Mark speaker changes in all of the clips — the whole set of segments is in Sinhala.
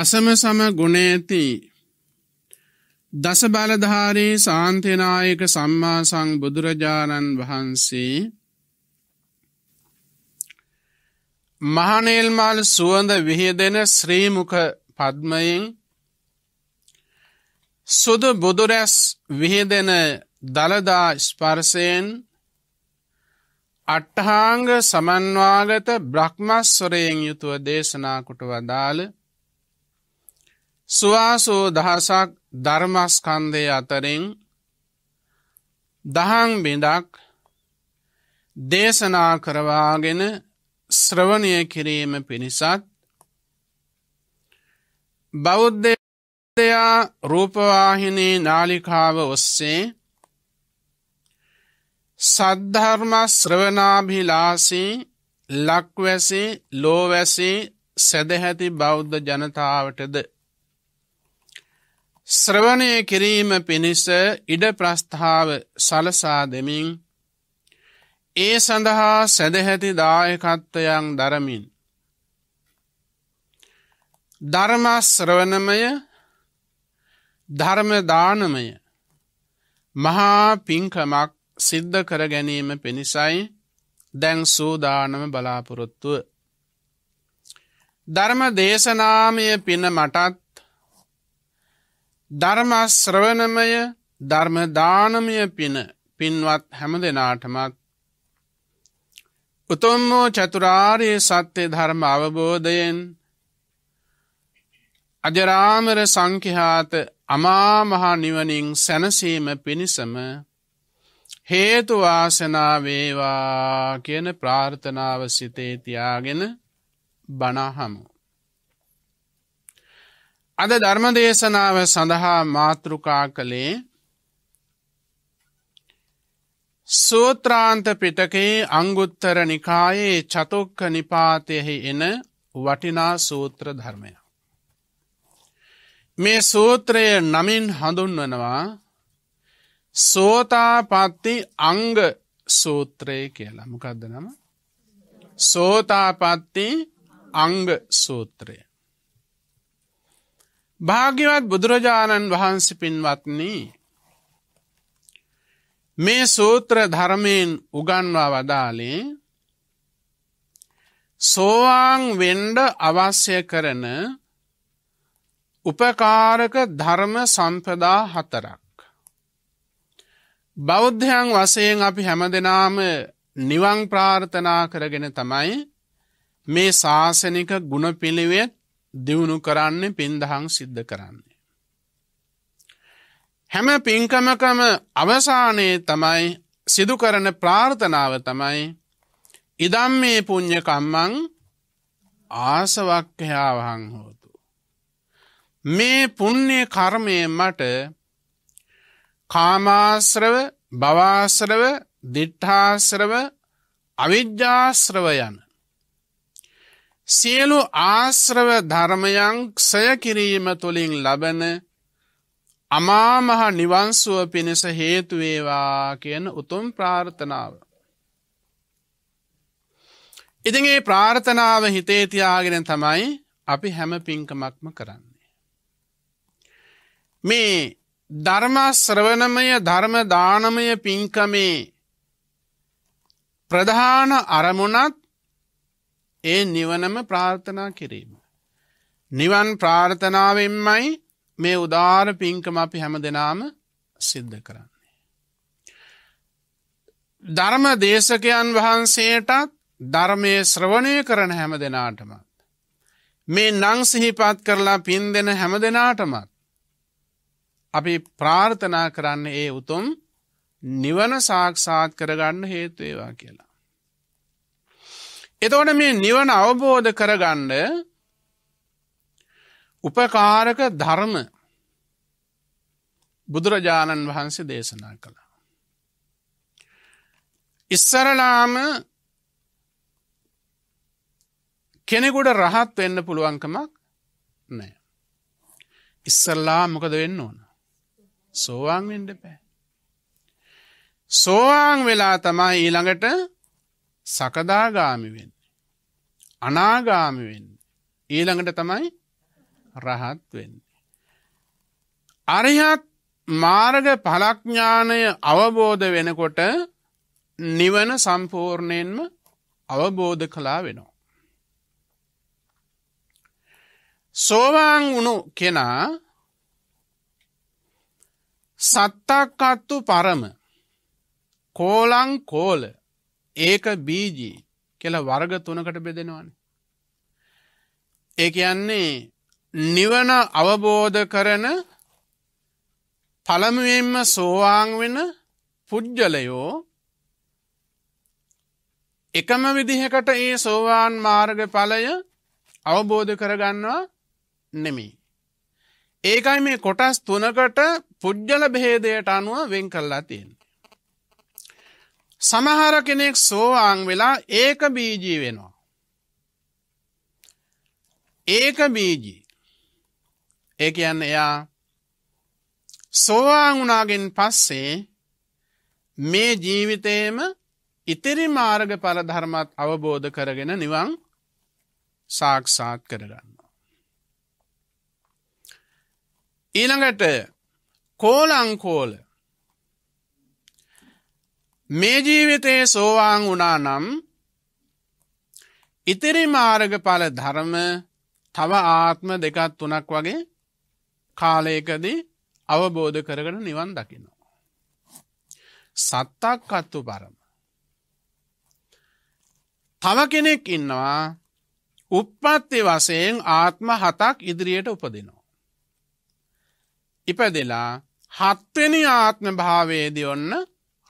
Speaker 1: අසම සම ගුණ ඇති දස බලධාරී සාන්තිනායක සම්මා සංබුදුරජාණන් වහන්සේ මහනේල්මල් සුවඳ විහිදෙන ශ්‍රීමුඛ පද්මයෙන් සුදු බුදුරැස් විහිදෙන දළදා ස්පර්සයෙන් අට්ටහාංග සමන්වාගත බ්‍රහ්මස්වරයෙන් යුතුව දේශනාකොට වදාළ ස්වාසෝ දහසක් ධර්මස්කන්දය අතරින් දහං බිඩක් දේශනා කරවාගෙන ශ්‍රවණය කිරීම පිණිසත් බෞද්ධයා රූපවාහිනී නාලිකාව ඔස්සේ සද්ධර්ම ශ්‍රවනාභිලාසී ලක්වැසි ලෝවැසි සැදැහැති බෞද්ධ ජනතාවටද ශ්‍රවණය කිරීම පිණිස ඉඩ ප්‍රස්ථාව සලසා දෙමින් ඒ සඳහා සැදහැති දායකත්වයන් දරමින්. ධර්මශ්‍රවනමය ධර්මදානමය මහා පින්කමක් සිද්ධ කර ගැනීම පිණිසයි දැන් සූදානම බලාපොරොත්තුව. ධර්ම දේශනාමය පින මටත් ධර්මශ්‍රවනමය ධර්මදානමය පින පින්වත් හැම දෙනාටමත් උතුම්මෝ චතුරාර්ය සත්‍ය ධර්ම අවබෝධයෙන් අජරාමර සංඛ්‍යාත අමාමහා නිවනින් සැනසීම පිණිසම හේතුවාසනාවේවා කියන ප්‍රාර්ථනාව සිතේ තියාගෙන බනහමු. අද ධර්මදේශනාව සඳහා මාතෘකා කළේ සූත්‍රාන්ත පිටකයේ අංගුත්තර නිකායේ චතුක්ක නිපාතයෙහි එන වටිනා සූත්‍ර ධර්මය. මේ සූත්‍රය නමින් හඳුන්වනවා සෝතාපත්ති අංග සූත්‍රය කියලා මොකක්ද නම සෝතාපත්ති අංග සූත්‍රය භාග්‍යවත් බුදුරජාණන් වහන්ස පින්වත්න්නේ මේ සූත්‍ර ධර්මයෙන් උගන්වා වදාලේ සෝවාං වෙන්ඩ අවශ්‍ය කරන උපකාරක ධර්ම සම්පදා හතරක්. බෞද්ධයන් වසයෙන් අපි හැම දෙනාම නිවං ප්‍රාර්ථනා කරගෙන තමයි මේ ශාසනික ගුණපිළිවෙත් දියුණු කරන්නේ පින්දහං සිද්ධ කරන්නේ. හැම පින්කමකම අවසානයේ තමයි සිදුකරන ප්‍රාර්ථනාව තමයි ඉදම් මේ පුං්ඥකම්මං ආසවක්්‍යයාාවහං හෝතු. මේ පුන්නේ කර්මය මට කාමාශ්‍රව බවාශ්‍රව දිට්ඨාශ්‍රව අවිද්‍යාශ්‍රව යන සියලු ආශ්‍රව ධර්මයන් ක්ෂය කිරීම තුළින් ලබන අමාමහ නිවන්සුව පිණිස හේතුවේවා කියන උතුම් ප්‍රාර්ථනාව. ඉතින් ඒ ප්‍රාර්ථනාව හිතේ තියාගෙන තමයි අපි හැම පින්කමක්ම කරන්නේ. මේ ධර්ම ශ්‍රවණමය ධර්ම දානමය පින්කමේ ප්‍රධාන අරමුණත් ඒ නිවනම ප්‍රාර්ථනා කිරීම. නිවන් ප්‍රාර්ථනාවෙන්මයි මේ උදාර පින්කම අපි හැම දෙනාම සිද්ධ කරන්නේ. ධර්ම දේශකයන් වහන්සේටත් ධර්මය ශ්‍රවණය කරන හැම දෙනාටමත්. මේ නං සිහිපත් කරලා පින් දෙන හැම දෙනාටමත්. අපි ප්‍රාර්ථනා කරන්න ඒ උතුම් නිවන සාක්ෂාත් කරගන්න හේතුවේවා කියලා. එතකොට මේ නිවන අවබෝධ කරගන්න උපකාරක ධර්ම බුදුරජාණන් වහන්සේ දේශනා කළා. ඉස්සරලාම කෙනෙකුට රහත් වෙන්න පුළුවන්කමක් නෑ. ඉස්සල්ලා මොකද වෙන්න ඕන. සෝවාන් වෙන්ඩ පෑ. සෝවාන් වෙලා තමයි ඊළඟට සකදාගාමි වෙන්නේ. අනාගාමි වෙන්නේ. ඊළඟට තමයි රහත් වෙන්නේ. අරිහත් මාර්ග පලඥානය අවබෝධ වෙනකොට නිවන සම්පූර්ණයෙන්ම අවබෝධ කලා වෙනවා. සෝවාන් වුණු කෙනා සත්තක්කත්තු පරම කෝලං කෝල ඒක බීජී කියලා වර්ග තුනකට බෙදෙනවාන. ඒ කියන්නේ නිවන අවබෝධ කරන පළමුුවෙන්ම සෝවාං වෙන පුද්ගලයෝ එකම විදිහකට ඒ සෝවාන් මාර්ග පලය අවබෝධ කරගන්නවා නෙමි. ඒකයි මේ කොටස් තුනකට පුද්ගල බෙහේදයට අනුව වෙන් කල්ලා තියෙන්. සමහර කෙනෙක් සෝවාන් වෙලා ඒක බීජී වෙනවා. ඒක බීජී ඒක යන්න එයා සෝවාන් වුණාගෙන් පස්සේ මේ ජීවිතයේම ඉතිරි මාර්ග පලධර්මත් අවබෝධ කරගෙන නිවන් සාක්ෂාත් කරගන්න. ඊළඟට කෝලංකෝල මේ ජීවිතයේ සෝවාන් වනා නම් ඉතිරි මාර්ගඵල ධර්ම තව ආත්ම දෙකත් තුනක් වගේ කාලයකදී අවබෝධ කරගෙන නිවන් දකිනවා. සත්තක් කත්තු පරම. තව කෙනෙක් ඉන්නවා උප්පත්ති වසයෙන් ආත්ම හතක් ඉදිරියට උපදිනවා. ඉපදෙලා හත්වෙනි ආත්ම භාවේදී ඔන්න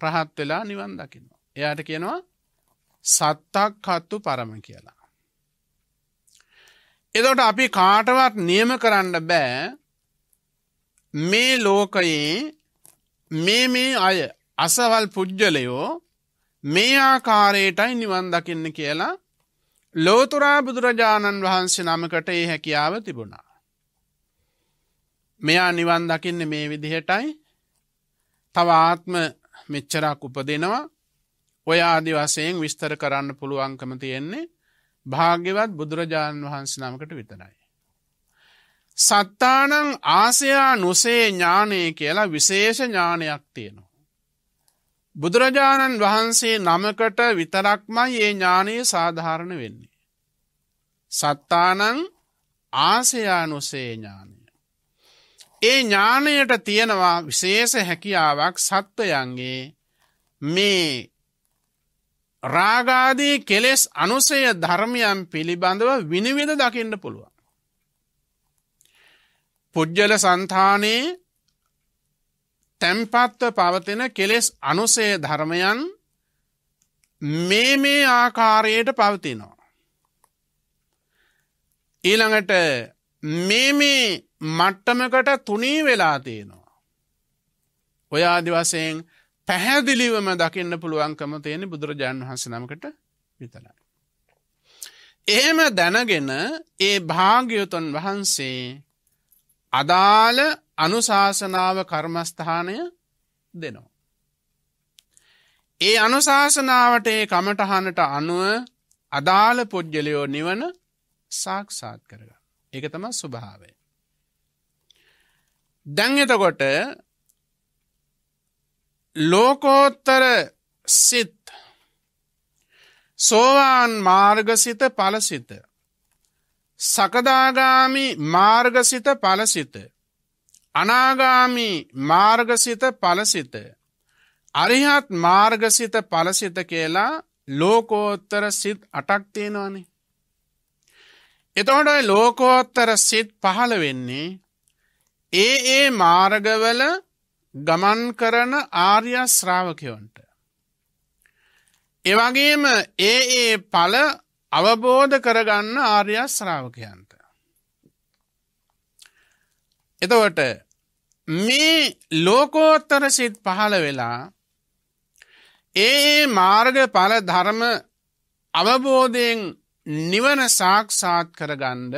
Speaker 1: රහත් වෙලා නිවන් දකිනවා. එයාට කියනවා සත්තක් හත්තු පරම කියලා. එදොට අපි කාටවත් නියම කරන්න බෑ මේ ලෝකයේ මේ මේ අය අසවල් පුද්ගලයෝ මේ ආකාරයටයි නිවන් දකින්න කියලා ලෝතුරා බුදුරජාණන් වහන්සේ නමකට ඒ හැකියාව තිබුණා. මෙයා නිවන් දකින්න මේ විදිහටයි තවාත්ම මෙච්චරක් උපදිනවා ඔය ආදි වසයෙන් විස්තර කරන්න පුළුවන්කම තියෙන්නේ භාග්‍යවත් බුදුරජාණන් වහන්සේ නමකට විතරයි. සත්තානං ආසයා නොසේ ඥානය කියලා විශේෂ ඥානයක් තියෙනවා. බුදුරජාණන් වහන්සේ නමකට විතරක්මයි ඒ ඥානයේ සාධාරණ වෙන්නේ. සත්තානං ආසයා නොසේ ඥානය. ඒ ඥානයට තියෙනවා විශේෂ හැකියාවක් සත්වයන්ගේ මේ රාගාදී කෙලෙස් අනුසය ධර්මයන් පිළිබඳව විනිවිධ දකින්න පුළුවන්. පුද්ගල සන්තානයේ තැම්පත්ව පවතින කෙලෙස් අනුසය ධර්මයන් මේ මේ ආකාරයට පවතිනවා. ඊළඟට මේ මේ මට්ටමකට තුනී වෙලා තියෙනවා. ඔය ආදිවසයෙන් පැහැදිලිවම දකින්න පුළුවන්කම තියෙන බුදුරජාණන් වහන්සේ නමකට විතරයි. එහෙම දැනගෙන ඒ භාග්‍යවතුන් වහන්සේ අදාළ අනුශාසනාව කර්මස්ථානය දෙනවා. ඒ අනුශාසනාවට ඒ කමටහනට අනුව අදාළ පුද්ගලයෝ නිවන සාක්ෂාත් කරග. එක තම ස්වභාවය. දැන් එතකොට ලෝකෝත්තර සිත් සෝවාන් මාර්ගසිත පලසිත සකදාගාමි මාර්ගසිත පලසිත අනාගාමි මාර්ගසිත පලසිත අරිහත් මාර්ගසිත පලසිත කියලා ලෝකෝත්තර සිත් අටක් තියෙනවානේ එතකොට ලෝකෝත්තර සිත් පහළ වෙන්නේ ඒ ඒ මාර්ගවල ගමන් කරන ආර්ය ශ්‍රාවකයොන්ට. එවගේම ඒ ඒ පල අවබෝධ කරගන්න ආර්ය ශ්‍රාවකයන්ට. එතවට මේ ලෝකෝත්තර සිත් පහළ වෙලා ඒ මාර්ග පල ධර්ම අවබෝධයෙන් නිවන සාක්ෂාත් කරගන්ඩ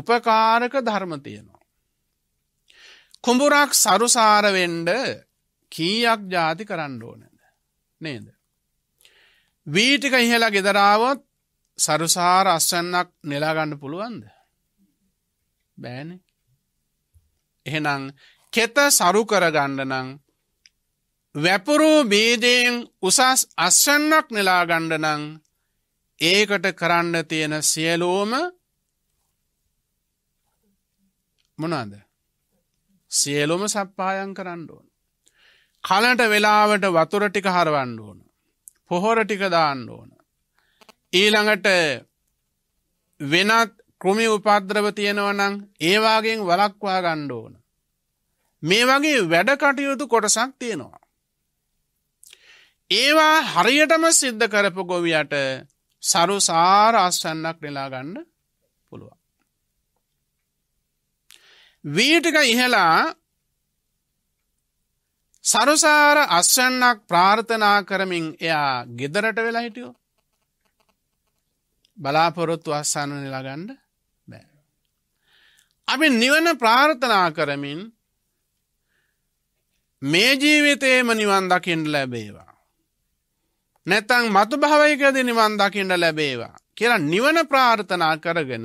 Speaker 1: උපකාරක ධර්මතියනවා. කොඹුරක් සරුසාරවෙන්ඩ කීයක් ජාති කරන්න ඕනද නේද. වීටික ඉහලා ගෙදරාවොත් සරුසාර අස්සන්නක් නෙලාගන්න පුළුවන්ද. බෑන එහෙනම් කෙත සරු කරගණ්ඩනං වැපුරූ බීජයෙන් උසස් අස්සන්නක් නෙලාගණ්ඩනං ඒකට කරන්න තියෙන සියලෝම මොනාද සියලුම සප්පායන් කරන්න ඕන. කලට වෙලාවට වතුර ටික හරවන්න ඕන. පොහොර ටික දාන්න ඕන. ඊළඟට වෙනත් කෘමි උපද්‍රව තියෙනවනං ඒවාගෙන් වලක්වා ගණ්ඩ ඕන. මේ වගේ වැඩ කටයුතු කොටසක් තියෙනවා. ඒවා හරියටම සිද්ධ කරපු ගොවියට සරු සාර අස්වන්නක් නෙලාගන්න වීටක ඉහලා සරුසාර අස්වන්නක් ප්‍රාර්ථනා කරමින් එයා ගෙදරට වෙලා හිටියෝ බලාපොරොත්තු අස්සන්න නිලගණ්ඩ බෑ. අපි නිවන ප්‍රාර්ථනා කරමින් මේ ජීවිතයේම නිවන් දකිින්ට ලැබේවා. නැතං මතු භවයකද නිවන් දකිින්ට ලැබේවා කියලා නිවන ප්‍රාර්ථනා කරගෙන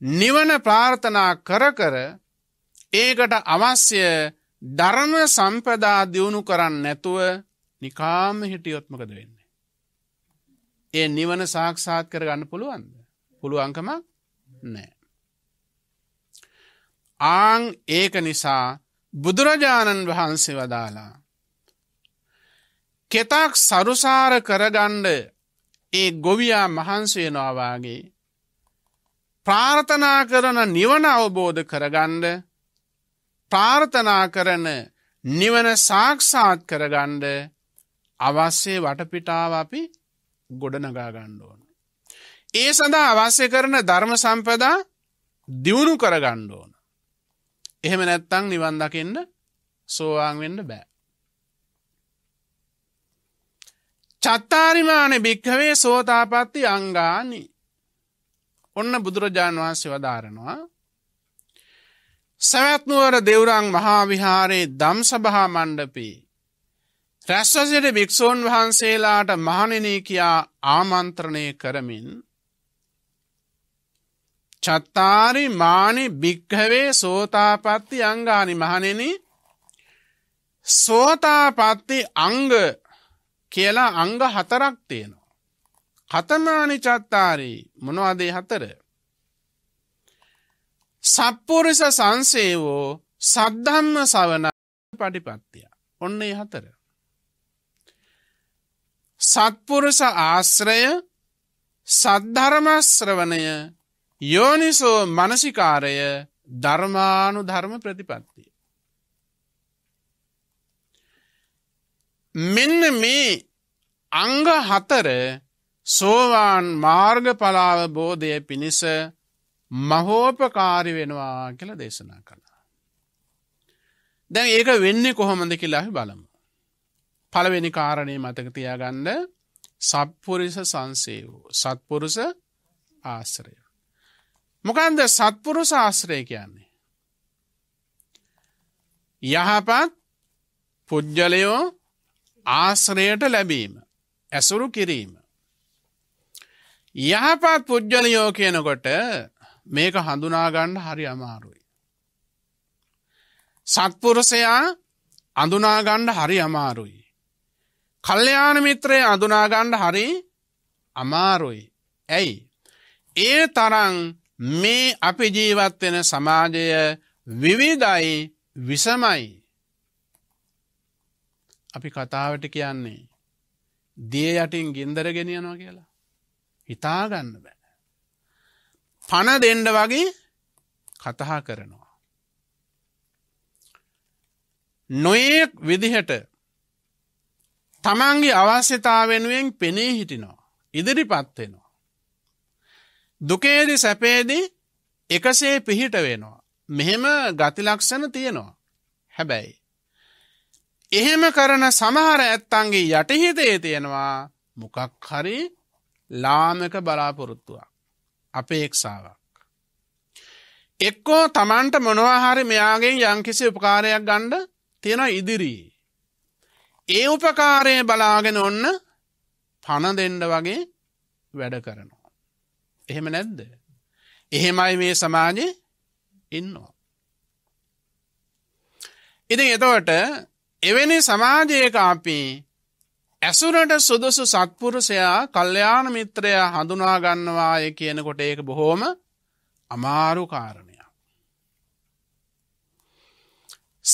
Speaker 1: නිවන ප්‍රාර්ථනා කර කර ඒකට අවශ්‍ය ධර්ම සම්පදා දියුණු කරන්න නැතුව නිකාම හිටියොත්මකද වෙන්න. ඒ නිවන සාක්ෂාත් කර ගන්න පුළුවන්ද. පුළුවන්කම නෑ. ආං ඒක නිසා බුදුරජාණන් වහන්සේ වදාලා. කෙතක් සරුසාර කරගණ්ඩ ඒ ගොවියා මහන්සේනවාවාගේ ප්‍රාර්ථනා කරන නිවන අවබෝධ කරගන්ඩ ප්‍රාර්ථනා කරන නිවන සාක්ෂාත් කරගන්ඩ අවස්සේ වටපිටාව අපි ගොඩනගා ගණ්ඩෝන. ඒ සඳහා අවස්්‍ය කරන ධර්ම සම්පදා දියුණු කරගණ්ඩෝන. එහෙම නැත්තං නිවන්දකින්න සෝවාන්වෙන්න බෑ. චත්තාරිමාන භික්හවේ සෝතාපත්ති අංගානී ඔන්න බුදුරජාණන් වහන්සේ වදාරනවා. සැවැත්නුවර දෙවරං මහාවිහාරයේ දම් සභහා මණ්ඩපී. රැස්වසිට භික්‍ෂූන් වහන්සේලාට මහනිනී කියා ආමන්ත්‍රණය කරමින් චත්තාරි මානි භික්හවේ සෝතාපත්ති අංගානි මහනෙන සෝතාපත්ති අංග කියලා අංග හතරක් තියෙනවා. කතමානි චත්තාරී මොනවාදේ හතර. සප්පුරිස සංසේවෝ සද්ධම්ම සවන පඩිපත්තිය. ඔන්න ඒ හතර. සත්පුරුස ආශ්‍රය සද්ධරමශ්‍රවණය යෝනිසෝ මනසිකාරය ධර්මානු ධර්ම ප්‍රතිපත්තිය. මෙන්න මේ අංග හතර සෝවාන් මාර්ගඵලාව බෝධය පිණිස මහෝපකාරි වෙනවා කියල දේශනා කළා. දැන් ඒක වෙන්නේ කොහොමද කියලාහි බලමු. පළවෙනි කාරණය මතක තියාගන්න සත්පුරිස සංසේ වූ සත්පුරුස ආශ්‍රය. මොකන්ද සත්පුරු ශාස්ත්‍රය කියන්නේ. යහපත් පුද්ගලයෝ ආශ්‍රයට ලැබීම ඇසුරු කිරීම යහපත් පුද්ගලයෝ කියනකොට මේක හඳුනාගන්න හරි අමාරුයි. සත්පුරුසයා අඳුනාගණ්ඩ හරි අමාරුයි. කල්්‍යයාන මිත්‍රය අඳුනාගණ්ඩ හරි අමාරුයි. ඇයි. ඒ තරං මේ අපි ජීවත්වෙන සමාජය විවිධයි විසමයි. අපි කතාවට කියන්නේ දිය යටින් ගින්දර ගෙනියනවා කියලා. හිතාගන්න බෑ. පණ දෙන්ඩ වගේ කතහා කරනවා. නොයෙක් විදිහට තමන්ගේ අවශ්‍යතාවෙනුවෙන් පෙනී හිටිනවා. ඉදිරිපත් වෙනවා. දුකේදි සැපේදී එකසේ පිහිට වෙනවා. මෙහෙම ගතිලක්ෂණ තියෙනවා. හැබැයි. එහෙම කරන සමහර ඇත්තන්ගේ යටහිතේ තියෙනවා මොකක් හරි ලාමක බලාපොරොත්තුවක් අපේක්ෂාවක්. එක්කෝ තමන්ට මොනවාහරි මෙයාගෙන් යංකිසි උපකාරයක් ගණ්ඩ තියෙන ඉදිරී. ඒ උපකාරය බලාගෙන ඔන්න පණ දෙන්ඩ වගේ වැඩ කරනවා. එහෙම නැද්ද. එහෙමයි මේ සමාජෙ ඉන්නවා. ඉතින් එතවට එවැනි සමාජයක අපි ඇසුරට සුදුසු සත්පුරුසයා කල්්‍යයාන මිත්‍රයා හඳුනාගන්නවාය කියනකොට ඒක බොහෝම අමාරු කාරණය.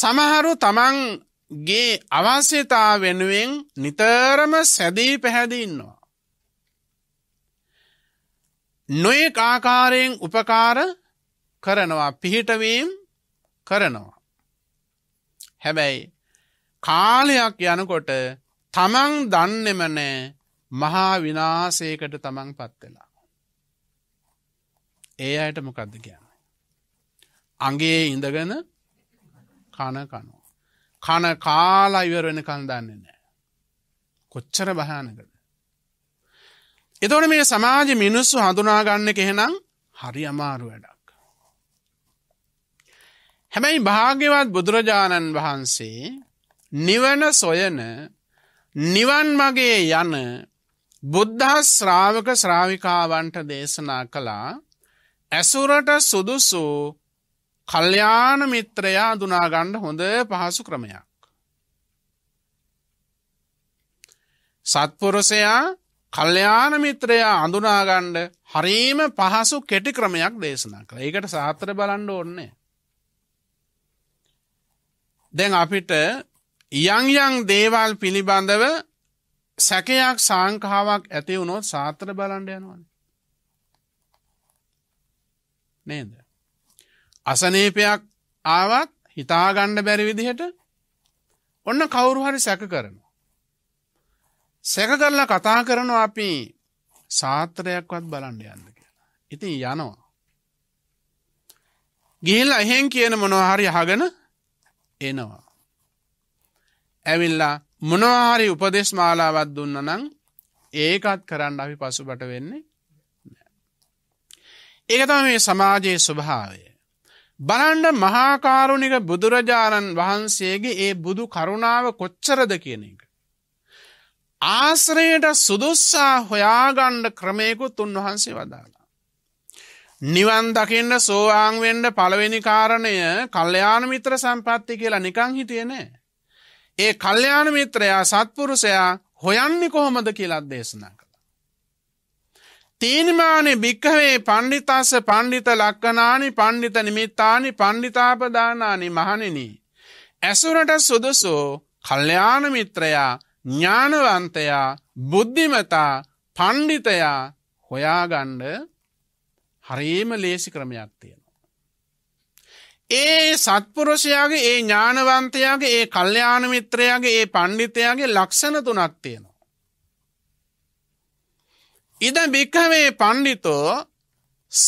Speaker 1: සමහරු තමන්ගේ අවශ්‍යතා වෙනුවෙන් නිතරම සැදී පැහැදින්නවා. නොය ආකාරයෙන් උපකාර කරනවා පිහිටවීම් කරනවා. හැබැයි කාලයක් යනකොට තමන් දන්නෙම නෑ මහා විනාසේකට තමන් පත්වෙලා. ඒ අයට මොකක්ද කියන්න. අගේ ඉඳගෙන කනකනෝ. කන කාලා ඉවර වෙන කන් දන්නේ නෑ. කොච්චර භයානකද. එතොට මේ සමාජ මිනිස්සු හඳුනාගන්න කෙහෙනම් හරි අමාරු වැඩක්. හැබැයි භාග්‍යවත් බුදුරජාණන් වහන්සේ නිවන සොයන නිවන් මගේ යන බුද්ධ ශ්‍රාවක ශ්‍රාවිකාවන්ට දේශනා කළා ඇසුරට සුදුසු කල්්‍යාන මිත්‍රයා දුනාගණ්ඩ හොඳ පහසු ක්‍රමයක්. සත්පුරුසයා කල්්‍යාන මිත්‍රයා අඳුනාගණ්ඩ හරීම පහසු කෙටි ක්‍රමයක් දේශනා කළ ඒකට සාත්‍ර බලන්ඩ ඕන්නේ. දැන් අපිට යං යං දේවල් පිළිබඳව සැකයක් සංකාවක් ඇති වුණොත් සාත්‍ර බලන්ඩ යනවන නේද අසනේපයක් ආවත් හිතාගණ්ඩ බැරි විදිහට ඔන්න කවුරු හරි සැක කරනවා සැක කරලා කතා කරනවා අපි සාත්‍රයක්වත් බලන්ඩ යන්න කියලා ඉතින් යනවා ගිහිල්ලා එහෙන් කියන මොනව හරි අහගෙන එනවා ඇවිල්ලා මොනවාරි උපදෙස් මාලාවත් දුන්න නම් ඒකත් කරන්න අපි පසුබට වෙන්නේ ඒකතම මේ සමාජයේ ස්වභාවය බලන්ඩ මහාකාරුණික බුදුරජාණන් වහන්සේගේ ඒ බුදු කරුණාව කොච්චරද කියන එක ආශ්‍රයට සුදුස්සා හොයාගණ්ඩ ක්‍රමයකුත් උන්වහන්සේ වදාලා නිවන් දකින්න සෝවාංවෙන්ඩ පළවෙනි කාරණය කල්්‍යයාන මිත්‍ර සම්පත්ති කියලා නිකං හිතියනෑ ඒ කල්්‍යයාන මිත්‍රයා සත්පුරුසයා හොයන්නේ කොහොමද කියලත් දේශනා කළා. තීනිමානෙ භික්කවේ පණ්ඩිතස්ස පණ්ඩිත ලක්කනානි පණ්ඩිත නිමිත්තානි පණ්ඩිතාපදානානි මහනෙනී. ඇසුරට සුදුසෝ කල්්‍යයාන මිත්‍රයා ඥානවන්තයා බුද්ධිමතා පණ්ඩිතයා හොයාගණ්ඩ හරීම ලේසි ක්‍රමයක් තියෙන. ඒ සත්පුරුෂයාගේ ඒ ඥානවන්තයාගේ ඒ කල්්‍යයාන මිත්‍රයාගේ ඒ පණ්ඩිතයාගේ ලක්ෂණ තුනක් තියෙනවා. ඉද භික්හවේ පණ්ඩිතෝ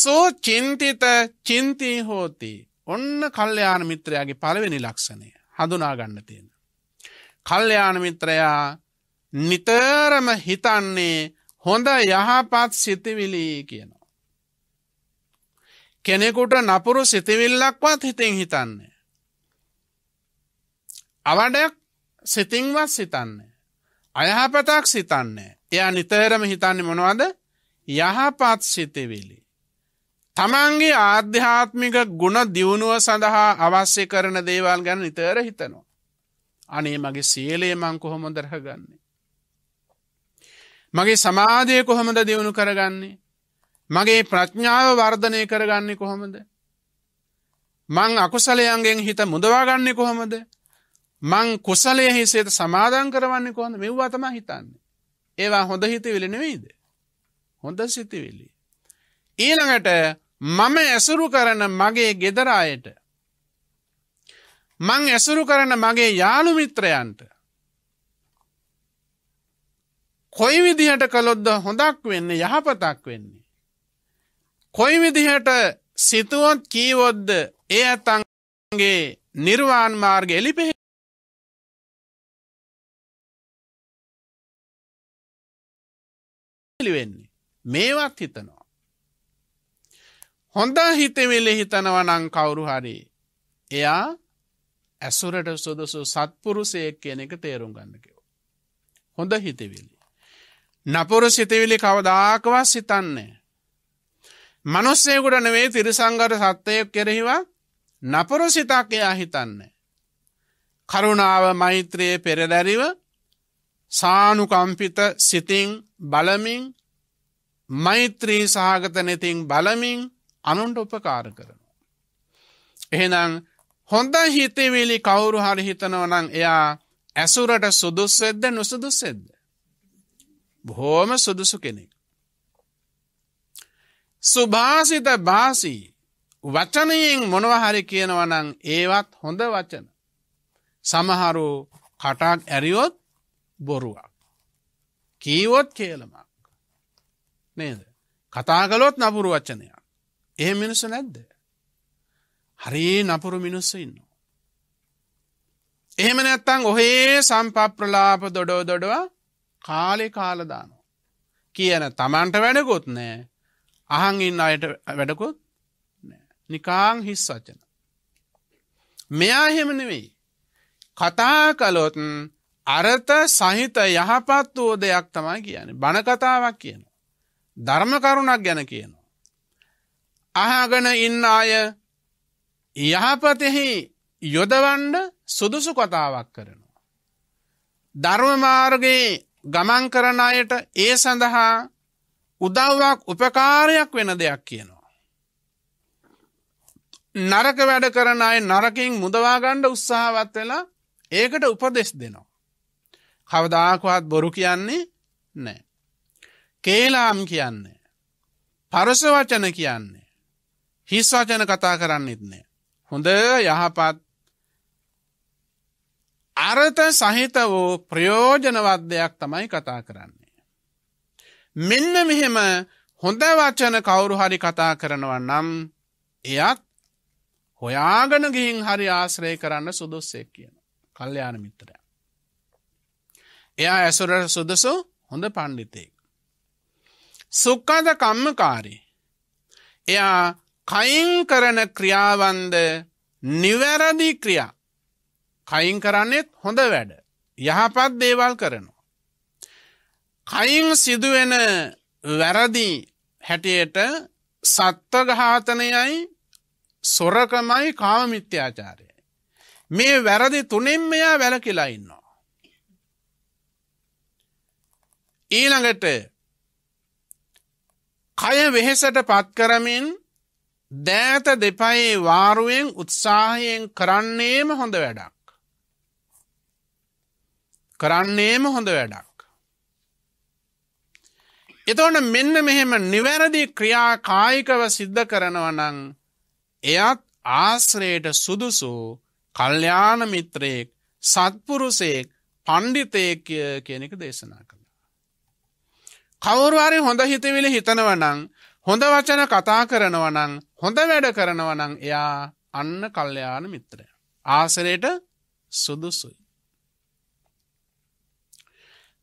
Speaker 1: සෝ චින්තිත චින්තිී හෝතිී ඔන්න කල්්‍යයාන මිත්‍රයාගේ පළවෙනි ලක්ෂණය හඳුනා ගන්න තියෙන. කල්්‍යයාන මිත්‍රයා නිතරම හිතන්නේ හොඳ යහපත් සිතිවිලි කියන. කෙනෙකුට නපුරු සිතිවිල්ලක්වත් හිතෙන් හිතන්නේ. අවඩයක් සිතින්වත් සිතන්නේ. අයහපතක් සිතන්නේ. එයා නිතරම හිතන්නේ මොනවද? යහපත් සිතිවිලි. තමන්ගේ ආධ්‍යාත්මික ගුණ දියුණුව සඳහා අවශ්‍ය කරන දේවල් ගැන නිතර හිතනවා. අනේ මගේ සීලේ මං කොහොමද රහගන්නේ? මගේ සමාධිය කොහොමද දියුණු කරගන්නේ? මගේ ප්‍රඥාව වර්ධනය කරගන්නේ කොහොමද? මං අකුසලයන්ගෙන් හිත මුදවාගන්නේ කොහොමද? මං කුසලයේ හිසේට සමාදන් කරවන්නේ කොහොමද? මෙව්වා තමයි හිතන්නේ. ඒවා හොඳ හිතවිලි නෙවෙයිද? හොඳ සිතවිලි. ඊළඟට මම ඇසුරු කරන මගේ ගෙදර අයට මං ඇසුරු කරන මගේ යාළු මිත්‍රයන්ට කොයි විදිහට කළොත්ද හොඳක් වෙන්නේ යහපතක් වෙන්නේ කොයි විදිහට සිතුවොත් කීවොද්ද ඒ ඇතන්ගේ නිර්වාන් මාර්ග එලිපෙහි වෙන්නේ මේවත් හිතනවා හොඳ හිතවිලි හිතනවනං කවුරු හරි එයා ඇසුරට සුදුසු සත්පුරුසයක් කියන එක තේරුම් ගන්න කිව හොඳ හිතවිලි නපුරු සිතවිලි කවදාකවත් සිතන්නේ මනුස්සයකුට නෙවේ තිරිසංගර සත්වයක් කෙරෙහිවා නපුරු සිතක් එයා හිතන්නේ. කරුණාව මෛත්‍රයේ පෙරදැරිව සානුකම්පිත සිතින් බලමින් මෛත්‍රී සහගතනෙතින් බලමින් අනුන්ට උපකාර කරනවා. එහෙනම් හොඳ හිතවිලි කවුරු හරි හිතනවනං එයා ඇසුරට සුදුස්සෙද්ද නුසුදුස්සෙද්ද. බොහෝම සුදුසු කෙනෙක්. සුභාසිත භාසී වචනයෙන් මොනවහරි කියනවනං ඒවත් හොඳ වචන. සමහරු කටාක් ඇරියොත් බොරුවක්. කීවොත් කියලමක්. නේද. කතාගලොත් නපුරු වචනයක්. ඒ මිනිස නැද්ද. හරි නපුරු මිනිස්ස ඉන්න. එහෙම නැත්තං ඔහේ සම්පප්‍රලාප දොඩෝ දොඩවා කාලෙ කාලදානෝ. කියන තමන්ට වැඩකුත් නෑ අහන් ඉන්න අයට වැඩකුත් නිකාං හිස් වචන. මෙයා එහෙම නෙවෙයි. කතා කලොත් අරත සහිත යහපත් වූ දෙයක් තමයි කියන බණකතාවක් කියන. ධර්මකරුණක් ගැන කියන. අහගෙන ඉන්න අය යහපතෙහි යොදවන්ඩ සුදුසු කතාවක් කරනවා. ධර්මමාර්ගයේ ගමන් කරන අයට ඒ සඳහා උදව්වක් උපකාරයක් වෙන දෙයක් කියනවා. නරක වැඩ කරන අය නරකින් මුදවාගණ්ඩ උත්සාහවත් වෙලා ඒකට උපදෙස් දෙනවා. කවදාකවත් බොරු කියන්නේ නෑ. කේලාම් කියන්නේ. පරස වචන කියන්නේ. හිස් වචන කතා කරන්නෙත් නෑ. හොඳ යහපත් අර්ථ සහිත වූ ප්‍රයෝජනවත් දෙයක් තමයි කතා කරන්න. මෙන්න මෙහෙම හොඳ වචන කවුරු හරි කතා කරනව නම් එයත් හොයාගෙන ගිහින් හරි ආශ්‍රය කරන්න සුදුස්සෙක් කියන කල්්‍යයාන මිත්‍රය. එයා ඇසුරට සුදසු හොඳ පණ්ඩිතයෙක්. සුක්කාද කම්මකාරී. එයා කයින් කරන ක්‍රියාවන්ද නිවැරදි ක්‍රියා. කයින් කරන්නෙත් හොඳ වැඩ. යහපත් දේවල් කරනවා. කයින් සිදුවෙන වැරදි හැටියට සත්වඝාතනයයි සොරකමයි කාමමිත්‍යාචාරයයි. මේ වැරදි තුනෙන් මෙයා වැලකිලා ඉන්නවා. ඊළඟට කය වෙහෙසට පත්කරමින් දෑත දෙපයේ වාරුවෙන් උත්සාහයෙන් කරන්නේම හොඳ වැඩක්. කරන්නේම හොඳ වැඩක්. එතවන මෙන්න මෙහෙම නිවැරදි ක්‍රියා කායිකව සිද්ධ කරනවනං එයත් ආශ්‍රයට සුදුසු කල්්‍යාන මිත්‍රයෙක් සත්පුරුසයෙක් පණ්ඩිතයෙක් කියනෙක දේශනා කළ. කවුරුවාරි හොඳ හිතවිලි හිතනවනං හොඳ වචන කතා කරනවනං හොඳ වැඩ කරනවනං එයා අන්න කල්්‍යයාන මිත්‍රය. ආසරයට සුදුසුයි.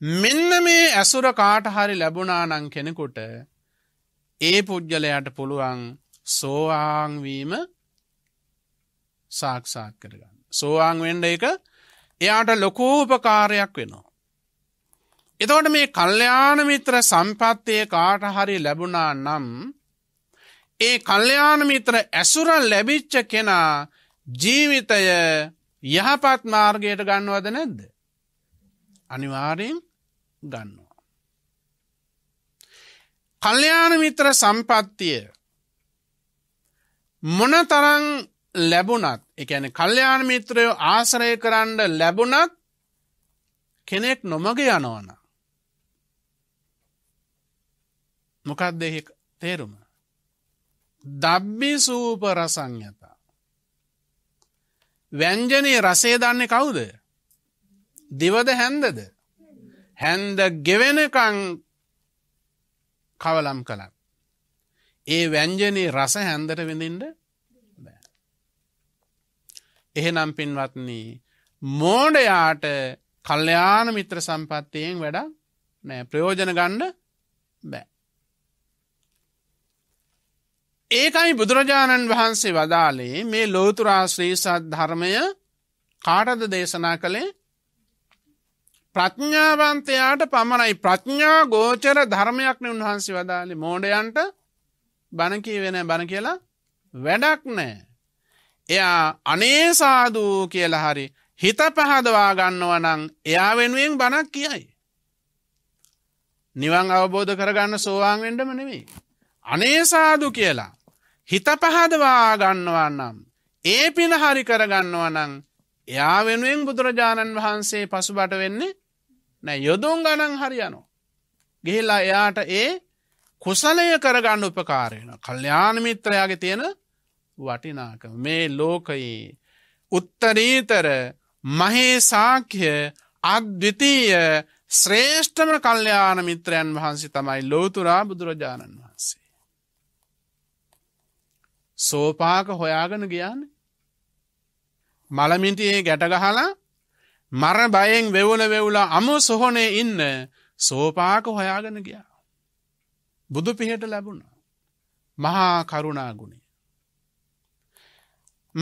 Speaker 1: මෙන්න මේ ඇසුර කාට හරි ලැබුණානං කෙනෙකුට ඒ පුද්ගලයට පුළුවන් සෝආංවීම සාක්ෂාත් කරගන්න. සෝවාං වෙන්ඩ එක එයාට ලොකෝපකාරයක් වෙනවා. එතවට මේ කල්්‍යයාන මිත්‍ර සම්පත්තිය කාට හරි ලැබුණා නම් ඒ කල්්‍යයාන මිත්‍ර ඇසුර ලැබිච්ච කෙනා ජීවිතය යහපත් මාර්ගයට ගන්නවද නැද්ද. අනිවාරයෙන් ගන්නවා. කල්්‍යයාන මිත්‍ර සම්පත්තිය මොනතරං ලැබුණත් එකන කල්්‍යයාන මිත්‍රයෝ ආසරය කරන්න ලැබුණත් කෙනෙක් නොමග යනවන. මොකත් දෙහි තේරුම. දබ්බි සූප රසංයතා. වැංජනී රසේ දන්නේ කවුද? දිවද හැන්දද? හැන්ද ගෙවෙනකං කවලම් කළත්. ඒ වැංජනයේ රස හැන්දට වෙඳින්ට එහෙනම් පින්වත්න්නේ මෝඩයාට කල්්‍යයාන මිත්‍ර සම්පත්තියෙන් වැඩ නෑ ප්‍රයෝජන ගණ්ඩ බෑ. ඒකයි බුදුරජාණන් වහන්සේ වදාලේ මේ ලෝතුරා ශ්‍රීසත් ධර්මය කාටද දේශනා කළේ ප්‍රඥාවන්තයාට පමණයි ප්‍රඥා ගෝචර ධර්මයක්න උන්වහන්සේ වදාලි මෝඩයන්ට බණකී වෙන බණ කියලා වැඩක් නෑ. එයා අනේසාදූ කියලා හරි හිත පහදවා ගන්නවනං එයා වෙනුවෙන් බණක් කියයි. නිවන් අවබෝධ කරගන්න සෝවාන් වෙන්ඩම නෙවෙයි. අනේසාදු කියලා හිත පහදවා ගන්නවන්නම් ඒ පින හරි කරගන්නවනං එයා වෙනුවෙන් බුදුරජාණන් වහන්සේ පසුබට වෙන්නේ නෑ යොදුන් ගණන් හරියනෝ. ගිහිල්ලා එයාට ඒ කුසලය කරගන්න උපකාරයන කල්්‍යාන මිත්‍රයාගේ තියෙන වටිනාක මේ ලෝකයේ උත්තරීතර මහේසාක්‍ය අද්විතීය ශ්‍රේෂ්ඨම කල්්‍යාන මිත්‍රයන් වහන්සේ තමයි ලෝතුරා බුදුරජාණන් වහන්සේ. සෝපාක හොයාගෙන ගියාන මළමින්ටියේ ගැටගහලා මර බයෙන් වෙවුල වෙවුලා අමු සොහොනේ ඉන්න සෝපාක හොයාගෙන ගියා. බුදු පිහට ලැබුණ. මහා කරුණාගුණේ.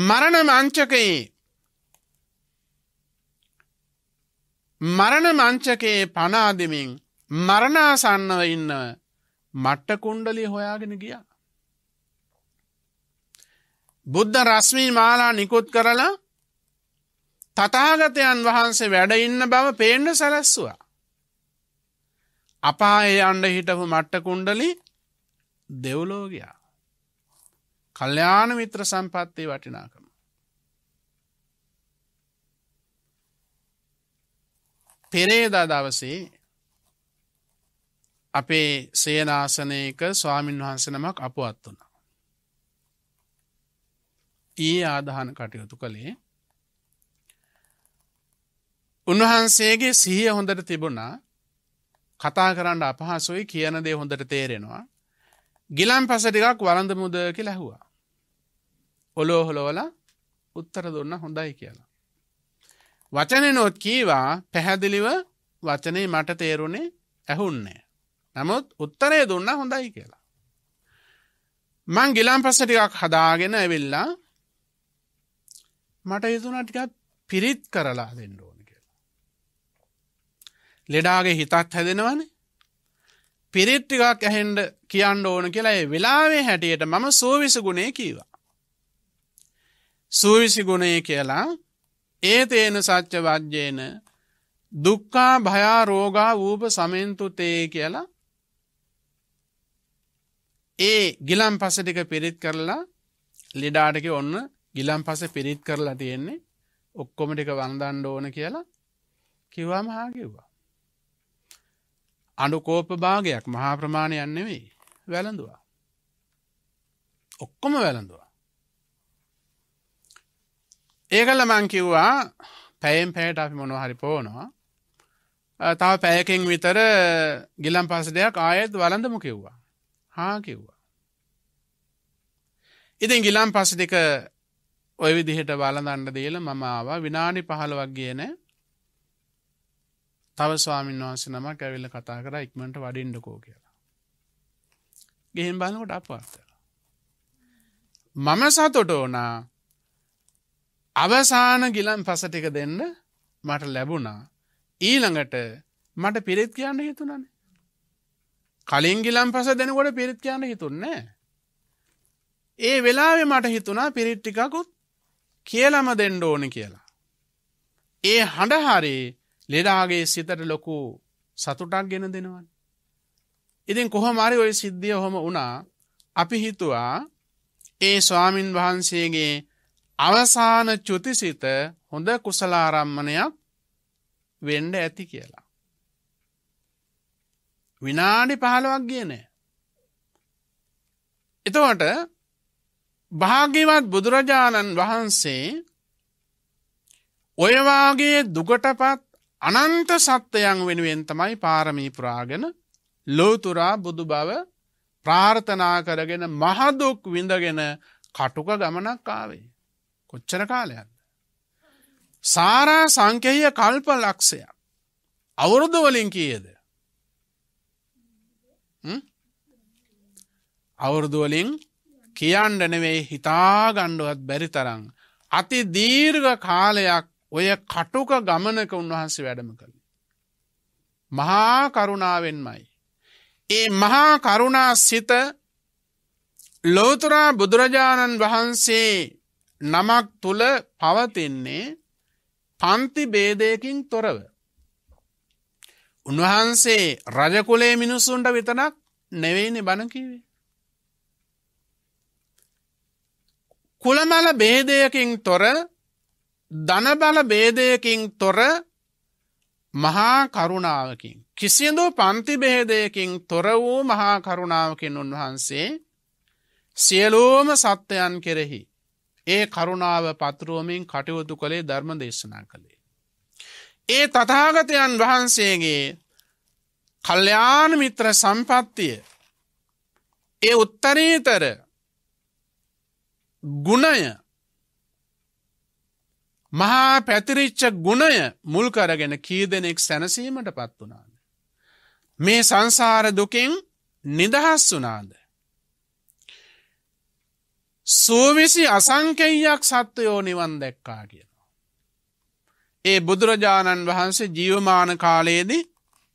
Speaker 1: මරණ මංචකයේ මරණ මංචකයේ පනාදමින් මරණාසන්නව ඉන්න මට්ට කුණ්ඩලි හොයාගෙන ගියා. බුද්ධ රස්මී මාලා නිකුත් කරලා තතාගතයන් වහන්සේ වැඩඉන්න බව පේන්ඩ සැලැස්සවා. අපායේ අන්ඩ හිටපු මට්ට කුණ්ඩලි දෙව්ලෝගයා. කල්්‍යයාන මිත්‍ර සම්පත්තිය වටිනාකම. පෙරේදා දවසේ අපේ සේනාසනයක ස්වාමින් වහන්සනමක් අපුවත් වුණා. ඒ ආදහන කටයුතු කළේ උන්වහන්සේගේ සිහිය හොඳට තිබුණා කතා කරන්න අපහසුයි කියන දේ හොඳට තේරෙනවා ගිලම් පස ටිකක් වරඳ මුද කිය ලැහුවා. ඔලෝ හොලෝල උත්තර දුන්න හොඳයි කියලා. වචනය නොත් කීවා පැහැදිලිව වචනේ මට තේරුණේ ඇහුන්නේ. නමුත් උත්තරය දුන්න හොඳයි කියලා. මං ගිලම් පස ටිකක් හදාගෙන ඇවිල්ලා මට යුතුන ටිකක් පිරිත් කරලා දෙන්න. ලෙඩාගේ හිතත් හැදෙනවන පිරිත් ටිකක් ඇහෙන්ඩ කියන්න ඕන කියලා ඒ වෙලාවේ හැටියට මම සූවිසි ගුණේ කීවා. සූවිසි ගුණේ කියලා ඒ තේන සච්ච වජ්‍යයන දුක්කා භයා රෝගා වූප සමෙන්තුතේ කියලා ඒ ගිලම් පස ටික පිරිත් කරලා ලෙඩාටක ඔන්න ගිලම් පස පිරිත් කරලා තියෙන්නේ ඔක්කොම ටික වන්දන්ඩ ඕන කියලා කිව්වාම හා කිව්වා අනුකෝප භාගයක් මහා ප්‍රමාණයක් නෙවෙයි වැළඳුවා. ඔක්කොම වැළඳුවා. ඒකල මං කිව්වා පැයෙන් පැයට අපි මොනව හරි පෝනවා. තව පැයකින් විතර ගිලම් පස දෙයක් ආයෙත් වළඳමු කිව්වා. හා කිව්වා. ඉතින් ගිලම් පස දෙක ඔය විදිහට වළඳන්න දීලා මම ආවා විනාඩි 15ක් ගියේ නෑ. තව ස්වාමීන් වහන්ස නමක් ඇවිල්ල කතා කර ඉක්මට වඩින්ඩකෝ කියලා. ගෙහෙන් බලකොට අපවාර්ත. මම සතොට ඕනා අවසාන ගිලම් පසටික දෙන්න මට ලැබුණා ඊළඟට මට පිරිත් කියන්න හිතුනන. කලින් ගිලම් පස දෙනකොට පිරිත් කියන්න හිතුන්නේ. ඒ වෙලාවෙ මට හිතුනා පිරිට්ටිකකුත් කියලම දෙන්න ඕන කියලා. ඒ හඬහරේ ලෙඩාගේ සිතට ලොකු සතුටක් ගෙන දෙනවන්. ඉතින් කොහොමරි ඔය සිද්ධිය හොම වනා අපි හිතුවා ඒ ස්වාමින් වහන්සේගේ අවසාන චුතිසිත හොඳ කුසලාරම්මණයක් වෙන්ඩ ඇති කියලා. විනාඩි පහළුවක් කියනෑ. එතවට භාග්‍යවත් බුදුරජාණන් වහන්සේ ඔයවාගේ දුකටපත් අනන්ත සත්‍යයන් වෙනුවෙන් තමයි පාරමී පුරාගෙන ලෝතුරා බුදු බව ප්‍රාර්ථනා කරගෙන මහදුක් විඳගෙන කටුක ගමනක් ආවේ. කොච්චර කාලයක්ද. සාරා සංකෙහිය කල්ප ලක්ෂයක්. අවුරුදු වලින් කියද. අවුරුදුවලින් කියන්න නෙවෙයි හිතාගණ්ඩුවත් බැරි තරං. අති දීර්ඝ කාලයක් ඔය කටුක ගමනක උන්වහන්සේ වැඩම කළ. මහා කරුණාවෙන්මයි. ඒ මහා කරුණා සිත ලෝතුරා බුදුරජාණන් වහන්සේ නමක් තුළ පවතින්නේ පන්ති බේදයකින් තොරව. උන්වහන්සේ රජකුලේ මිනිස්සුන්ට විතනක් නෙවෙයිනි බණකිවේ. කුළමල බේදයකින් තොර ධනබල බේදයකින් තොර මහා කරුණාවකින්. කිසිදු පන්ති බෙහෙදයකින් තොර වූ මහා කරුණාවකින් උන්වහන්සේ සියලෝම සත්‍යයන් කෙරෙහි ඒ කරුණාව පතුරුවමින් කටයුතු කළේ ධර්ම දේශනා කළේ. ඒ තතාගතයන් වහන්සේගේ කල්්‍යයාන මිත්‍ර සම්පත්තිය ඒ උත්තරීතර ගුණය මහා පැතිරිච්ච ගුණය මුල් කරගෙන කීදෙනෙක් සැනසීමට පත් වනාද. මේ සංසාර දුකින් නිදහස් වනාද. සූවිසි අසංකෙයියක් සත්වයෝ නිවන් දැක්කා කියනවා. ඒ බුදුරජාණන් වහන්සේ ජීවමාන කාලයේදී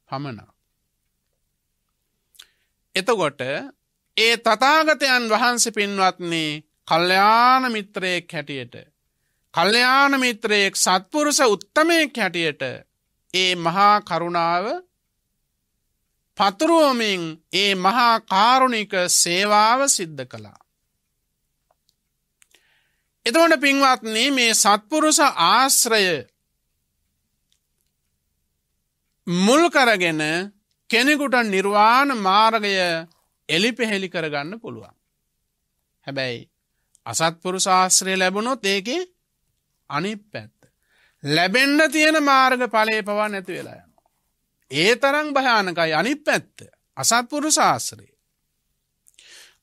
Speaker 1: පමණක්. එතකොට ඒ තතාගතයන් වහන්සේ පින්වත්න්නේ කල්්‍යයාන මිත්‍රයෙක් හැටියට කල්යාණ මිත්‍රයෙක් සත්පුරුෂ උත්තමයෙක් හැටියට ඒ මහා කරුණාව පතුරුවමින් ඒ මහා කාරුණික සේවාව සිද්ධ කළා. එතකොට පින්වත්න්නේ මේ සත්පුරුෂ ආශ්‍රය මුල් කරගෙන කෙනෙකුට නිර්වාණ මාර්ගය එලිපෙහෙළි කරගන්න පුළුවන්. හැබැයි අසත්පුරු ශාස්ත්‍රය ලැබුණොත් ඒකේ අනි පැත්ත. ලැබෙන්ඩ තියෙන මාර්ග පලේ පවා නැති වෙලා යන. ඒ තරං භයානකයි අනි පැත්ත අසත්පුරු ශාස්ත්‍රයේ.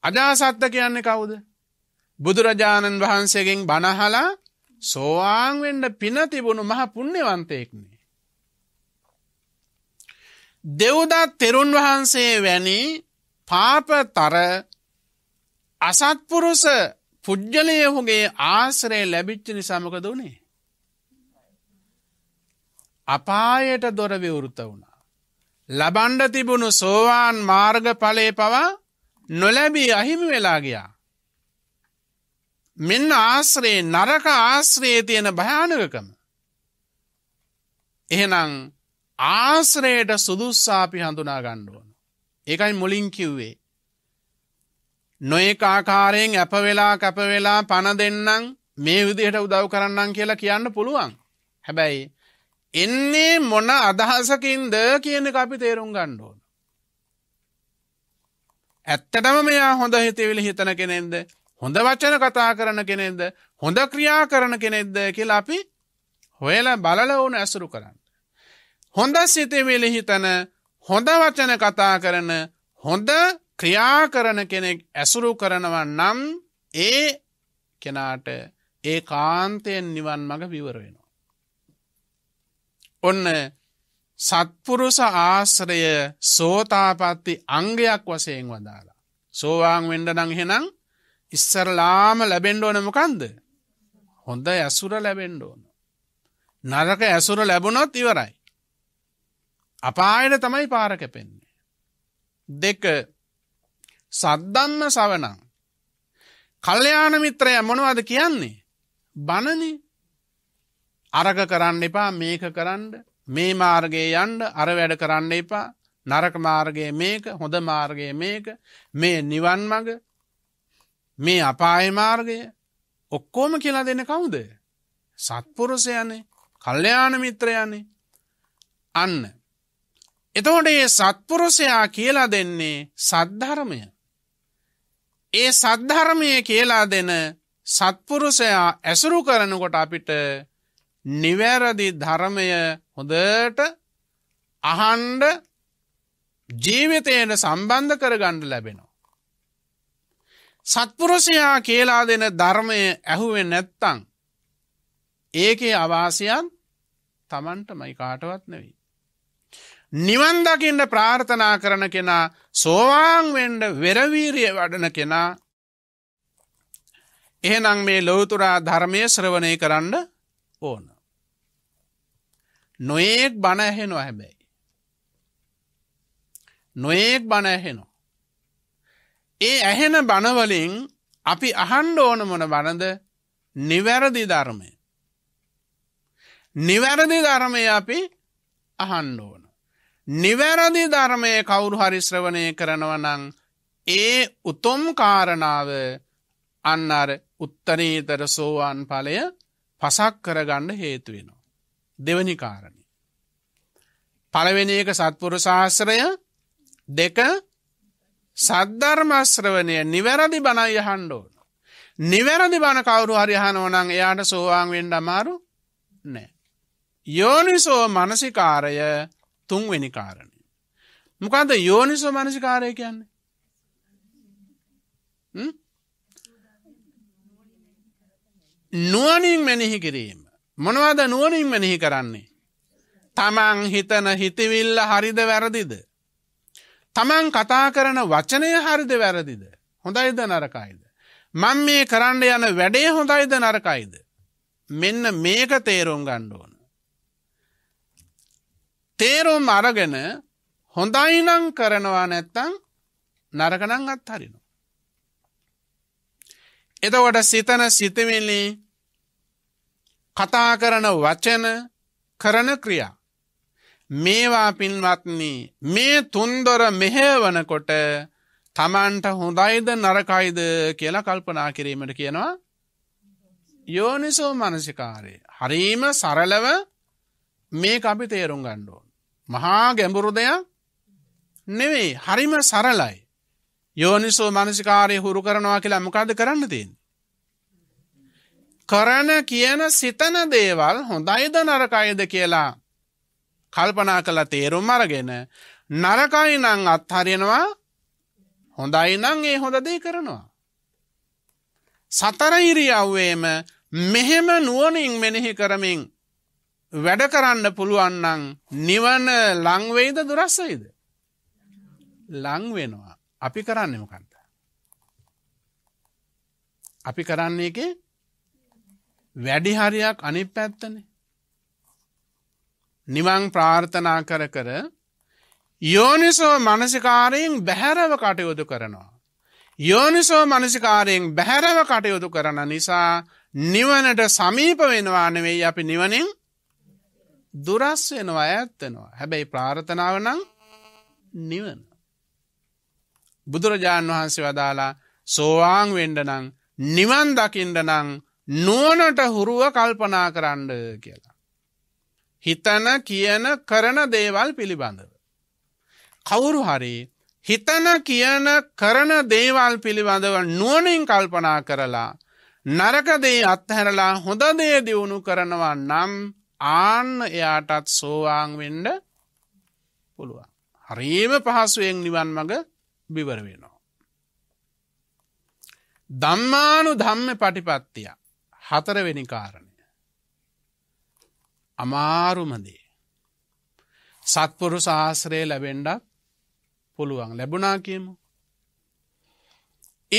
Speaker 1: අජාසත්ත කියන්නේ කවුද. බුදුරජාණන් වහන්සේගෙන් බණහලා සෝවාංවෙන්ඩ පින තිබුණු මහ පුුණ්‍යවන්තයෙක්නේ. දෙව්දත් තෙරුන් වහන්සේ වැනි පාපතර අසත්පුරුස පුද්ගලය හුගේ ආසරය ලැබිච්ච නිසාමකද වනේ. අපායට දොර විවෘත වුණා. ලබන්ඩ තිබුණු සෝවාන් මාර්ග පලේ පවා නොලැබී අහිමි වෙලා ගියා. මෙන්න ආශ්‍රයේ නරක ආශ්‍රයේ තියෙන භයානකකම. එහෙනම් ආශ්‍රයට සුදුස්සාපි හඳුනා ගණ්ඩුවන. ඒකයි මුලින් කිව්වේ නොඒ ආකාරයෙන් ඇප වෙලා කැප වෙලා පණ දෙන්නම් මේ විදිහට උදව් කරන්නම් කියලා කියන්න පුළුවන්. හැබැයි එන්නේ මොන අදහසකින්ද කියන අපි තේරුම් ගණ්ඩෝන. ඇත්තටම මෙයා හොඳ හිතවිලි හිතන කෙනෙක්ද හොඳ වචන කතා කරන කෙනෙක්ද හොඳ ක්‍රියා කරන කෙනෙක්ද කියලා අපි හොයල බලල ඕන ඇසුරු කරන්න. හොඳ සිතවිලි හිතන හොඳ වචන කතා කරන හොඳ ක්‍රියා කරන කෙනෙක් ඇසුරු කරනව නම් ඒ කෙනාට ඒ කාන්තයෙන් නිවන් මඟ විවර වෙනවා. ඔන්න සත්පුරුස ආශ්‍රය සෝතාපත්ති අංගයක් වසයෙන් වදාලා. සෝවාං වෙන්ඩ නංහෙනම් ඉස්සරලාම ලැබෙන්ඩෝන මොකන්ද. හොඳ ඇසුර ලැබෙන්ඩෝන. නරක ඇසුර ලැබුණොත් ඉවරයි. අපායට තමයි පාරකැපෙන්නේ. දෙක සද්දම්ම සවනං. කල්යාණ මිත්‍රය මොනවද කියන්නේ? බණනේ. අරග කරන්න එපා මේක කරන්න මේ මාර්ගයේ යන්න අර වැඩ කරන්න එපා නරක මාර්ගයේ මේක හොඳ මාර්ගයේ මේක මේ නිවන් මඟ මේ අපාය මාර්ගය ඔක්කොම කියලා දෙන කවුද? සත්පුරුෂයනේ, කල්යාණ මිත්‍රයනේ. අන්න. එතකොට මේ සත්පුරුෂයා කියලා දෙන්නේ සද්ධර්මය. ඒ සද්ධර්මය කියලා දෙන සත්පුරුසයා ඇසුරු කරනකොට අපිට නිවැරදි ධර්මය හොදට අහන්ඩ ජීවිතයට සම්බන්ධ කරගණ්ඩ ලැබෙනවා. සත්පුරුෂයා කියලා දෙන ධර්මය ඇහුවේ නැත්තං ඒකේ අවාසියන් තමන්ට මයි කාටවත් නෙවී. නිවන් දකින්න ප්‍රාර්ථනා කරන කෙනා සෝවාන් වෙන්න වෙරවීරිය වඩන කෙනා එහෙනම් මේ ලොවතුරා ධර්මය ශ්‍රවණය කරන්න ඕන. නොයෙක් බණ ඇහෙනවා හැබැයි. නොයෙක් බණ ඇහෙනවා. ඒ ඇහෙන බණවලින් අපි අහන්ඩ ඕන මොන බණද නිවැරදි ධර්මය. නිවැරදි ධර්මය අපි අහන්ඩ ඕන. නිවැරදි ධර්මය කවුරු හරිශ්‍රවනය කරනවනං ඒ උතුම් කාරණාව අන්න අර උත්තරීතර සෝවාන් පලය පසක් කරගන්න හේතුවෙනවා. දෙවනි කාරණ. පළවෙෙන එක සත්පුරු ශාස්ත්‍රය දෙක සද්ධර්මශ්‍රවනය නිවැරදි බණයි හන්ඩෝන. නිවැරදි බණ කවුරු හරිහනෝනං එයාට සෝවාන් වෙන්ඩ අමාරු නෑ. යෝනිසෝ මනසිකාරය තුන්වෙනි කාරණය. මොකන්ද යෝනිසෝ මනසිකාරය කියන්නේ. නුවනින් මැනෙහි කිරීම. මොනවාද නුවනින් මැනෙහි කරන්නේ. තමන් හිතන හිතිවිල්ල හරිද වැරදිද. තමන් කතා කරන වචනය හරිද වැරදිද. හොඳයිද නරකයිද. මං මේ කරන්න යන වැඩේ හොඳයිද නරකයිද. මෙන්න මේක තේරුම් ගණ්ඩෝන. තේරුම් අරගෙන හොඳයිනං කරනවා නැත්තං නරකනං අත්හරිනවා. එතකොට සිතන සිතවෙලි කතා කරන වචන කරන ක්‍රියා. මේවා පින්වත්න්නේ මේ තුන්දොර මෙහෙවනකොට තමන්ට හොඳයිද නරකයිද කියලා කල්පනා කිරීමට කියනවා යෝනිසෝ මනසිකාරය. හරීම සරලව මේ අපි තේරුම් ගණ්ඩුවන්. මහා ගැඹුරු දෙයක් නෙවෙයි හරිම සරලයි. යෝනිසෝ මනසිකාරය හුරු කරනවා කියලා මොකද කරන්න තින්. කරන කියන සිතන දේවල් හොඳයිද නරකයිද කියලා කල්පනා කළ තේරුම් අරගෙන නරකයි නං අත්හරෙනවා හොඳයි නං ඒ හොඳ දේ කරනවා. සතර ඉරියව්වේම මෙහෙම නුවනින් මෙනෙහි කරමින් වැඩ කරන්න පුළුවන්නන් නිවන ලංවෙයිද දුරස්සයිද. ලංවෙනවා අපි කරන්නෙම කන්ත. අපි කරන්නේ එක වැඩි හරියක් අනි පැත්තන. නිවන් ප්‍රාර්ථනා කර කර යෝනිසෝ මනසිකාරයෙන් බැහැරව කටයුතු කරනවා. යෝනිසෝ මනසිකාරයෙන් බැහැරව කටයුතු කරන නිසා නිවනට සමීප වෙනවානවෙයි අපි නිවනින් දුරස් වෙනවා ඇත්තනවා හැබැයි ප්‍රාර්ථනාව නම් නිවන. බුදුරජාණන් වහන්සේ වදාලා සෝවාං වෙන්ඩනං නිවන් දකිින්ඩනං නුවනට හුරුව කල්පනා කරන්න කියලා. හිතන කියන කරන දේවල් පිළිබඳව. කවුරු හරි හිතන කියන කරන දේවල් පිළිබඳව නුවනින් කල්පනා කරලා නරකදේ අත්හැරලා හොඳදේ දියුණු කරනවා නම් ආන්න එයාටත් සෝවාන් වෙන්ඩ පුළුවන්. හරීම පහසුවෙන් නිවන් මඟ බිවර වෙනවා. දම්මානු ධම්ම පටිපත්තිය හතරවෙනි කාරණය. අමාරුමදේ. සත්පුරු ශාස්ත්‍රයේ ලැබෙන්ඩක් පුළුවන් ලැබුණා කියමු.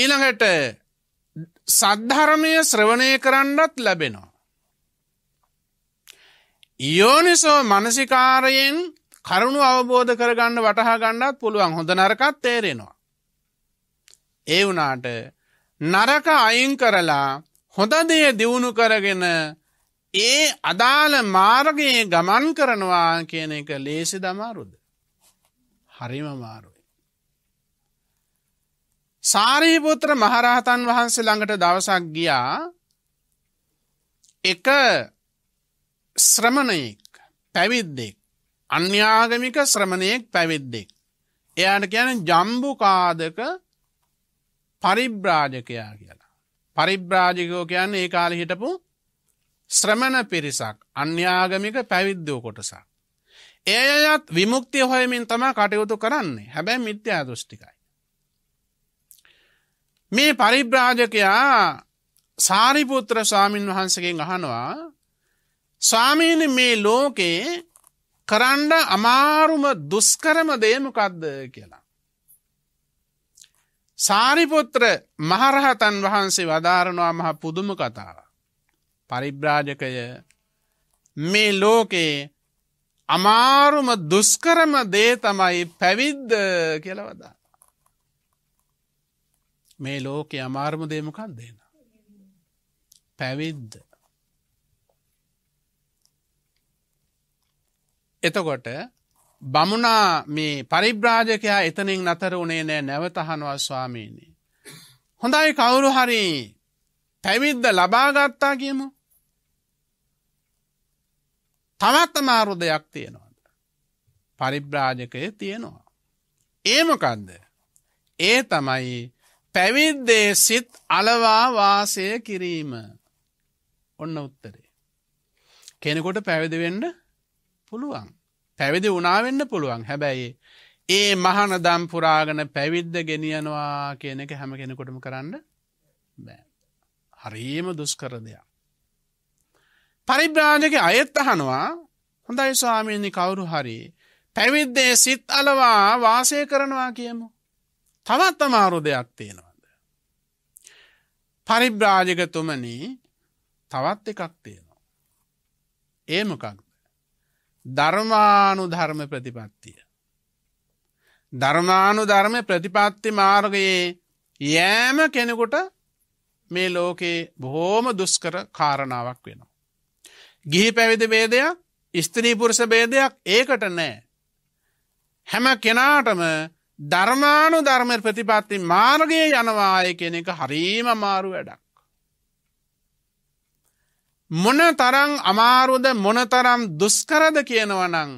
Speaker 1: ඊළඟට සද්ධරමය ශ්‍රවණය කරන්නත් ලැබෙනවා. යෝනිසෝ මනසිකාරයෙන් කරුණු අවබෝධ කරගන්න වටහා ගණ්ඩත් පුළුවන් හොඳ නරකත් තේරෙනවා. ඒ වනාට නරක අයින් කරලා හොඳදේ දියුණු කරගෙන ඒ අදාළ මාර්ගයේ ගමන් කරනවා කියන එක ලේසි දමාරුද. හරිම මාරුයි. සාරීපුත්‍ර මහරහතන් වහන්සේ ළඟට දවසක් ගියා එක ශ්‍රමණයෙක් පැවිද්දෙක් අන්‍යාගමික ශ්‍රමණයෙක් පැවිද්දෙක්. එයාට කියන ජම්බුකාදක පරිබ්‍රාජකයා කියලා. පරිබ්‍රාජකෝ කියන්න ඒ කාල හිටපු ශ්‍රමණ පිරිසක් අන්‍යාගමික පැවිද්දෝ කොටසක්. ඒයත් විමුක්තිය හොයමින් තමා කටයුතු කරන්නේ හැබැයි මිත්‍යා දෘෂ්ටිකයි. මේ පරිබ්‍රාජකයා සාරිපුත්‍ර ස්වාමීන් වහන්සකෙන් අහනවා ස්වාමීන මේ ලෝකයේ කරන්ඩ අමාරුම දුස්කරම දේමකක්ද කියලා. සාරිපුත්‍ර මහරහතන් වහන්සේ වදාරනවා මහ පුදුම කතාව. පරිබ්‍රාජකය මේ ලෝකයේ අමාරුම දුස්කරම දේ තමයි පැවිද්ද කියලවදා. මේ ලෝකෙ අමාරුම දේමකක් දේන. පැවිද්ද. එතකොට බමුණා මේ පරිබ්‍රාජකයා එතනින් නතර උනේ නෑ නැවතහනවා ස්වාමීනි. හොඳයි කවුරු හරි පැවිද්ද ලබාගත්තා කියමු. තවත් අමාරු දෙයක් තියෙනවාද. පරිබ්‍රාජකය තියෙනවා. ඒමකන්ද ඒ තමයි පැවිද්දේ සිත් අලවා වාසය කිරීම ඔන්න උත්තරේ. කෙනෙකොට පැවිදිවෙන්න පුළුවන්. පැවිදි වුණාවෙන්න පුළුවන් හැබැයි ඒ මහන දම් පුරාගෙන පැවිද්ද ගෙනියනවා කියන එක හැම කෙනෙකොටම කරන්න බෑ. හරීම දුස්කර දෙයක්. පරිබ්‍රාණක අයත් අහනවා හොඳයි ස්වාමීණි කවුරු හරි පැවිද්දේ සිත් අලවා වාසය කරනවා කියමු. තවත් අමාරු දෙයක් තියෙනවද. පරිබ්‍රාජකතුමන තවත් එකක් තියෙනවා. ඒමකක්ද. ධර්මානු ධර්ම ප්‍රතිපත්තිය. ධර්මානු ධර්ම ප්‍රතිපත්ති මාර්ගයේ යෑම කෙනෙකුට මේ ලෝකයේ බොහෝම දුස්කර කාරණාවක් වෙනවා. ගිහි පැවිදි බේදයක් ස්ත්‍රීපුරුෂ බේදයක් ඒකට නෑ. හැම කෙනාටම ධර්මානු ධර්ම ප්‍රතිපත්ති මාර්ගයේ යනවාය කෙනෙක හරීම මාරු වැඩක්. මොන තරං අමාරුද මොනතරම් දුස්කරද කියනවනං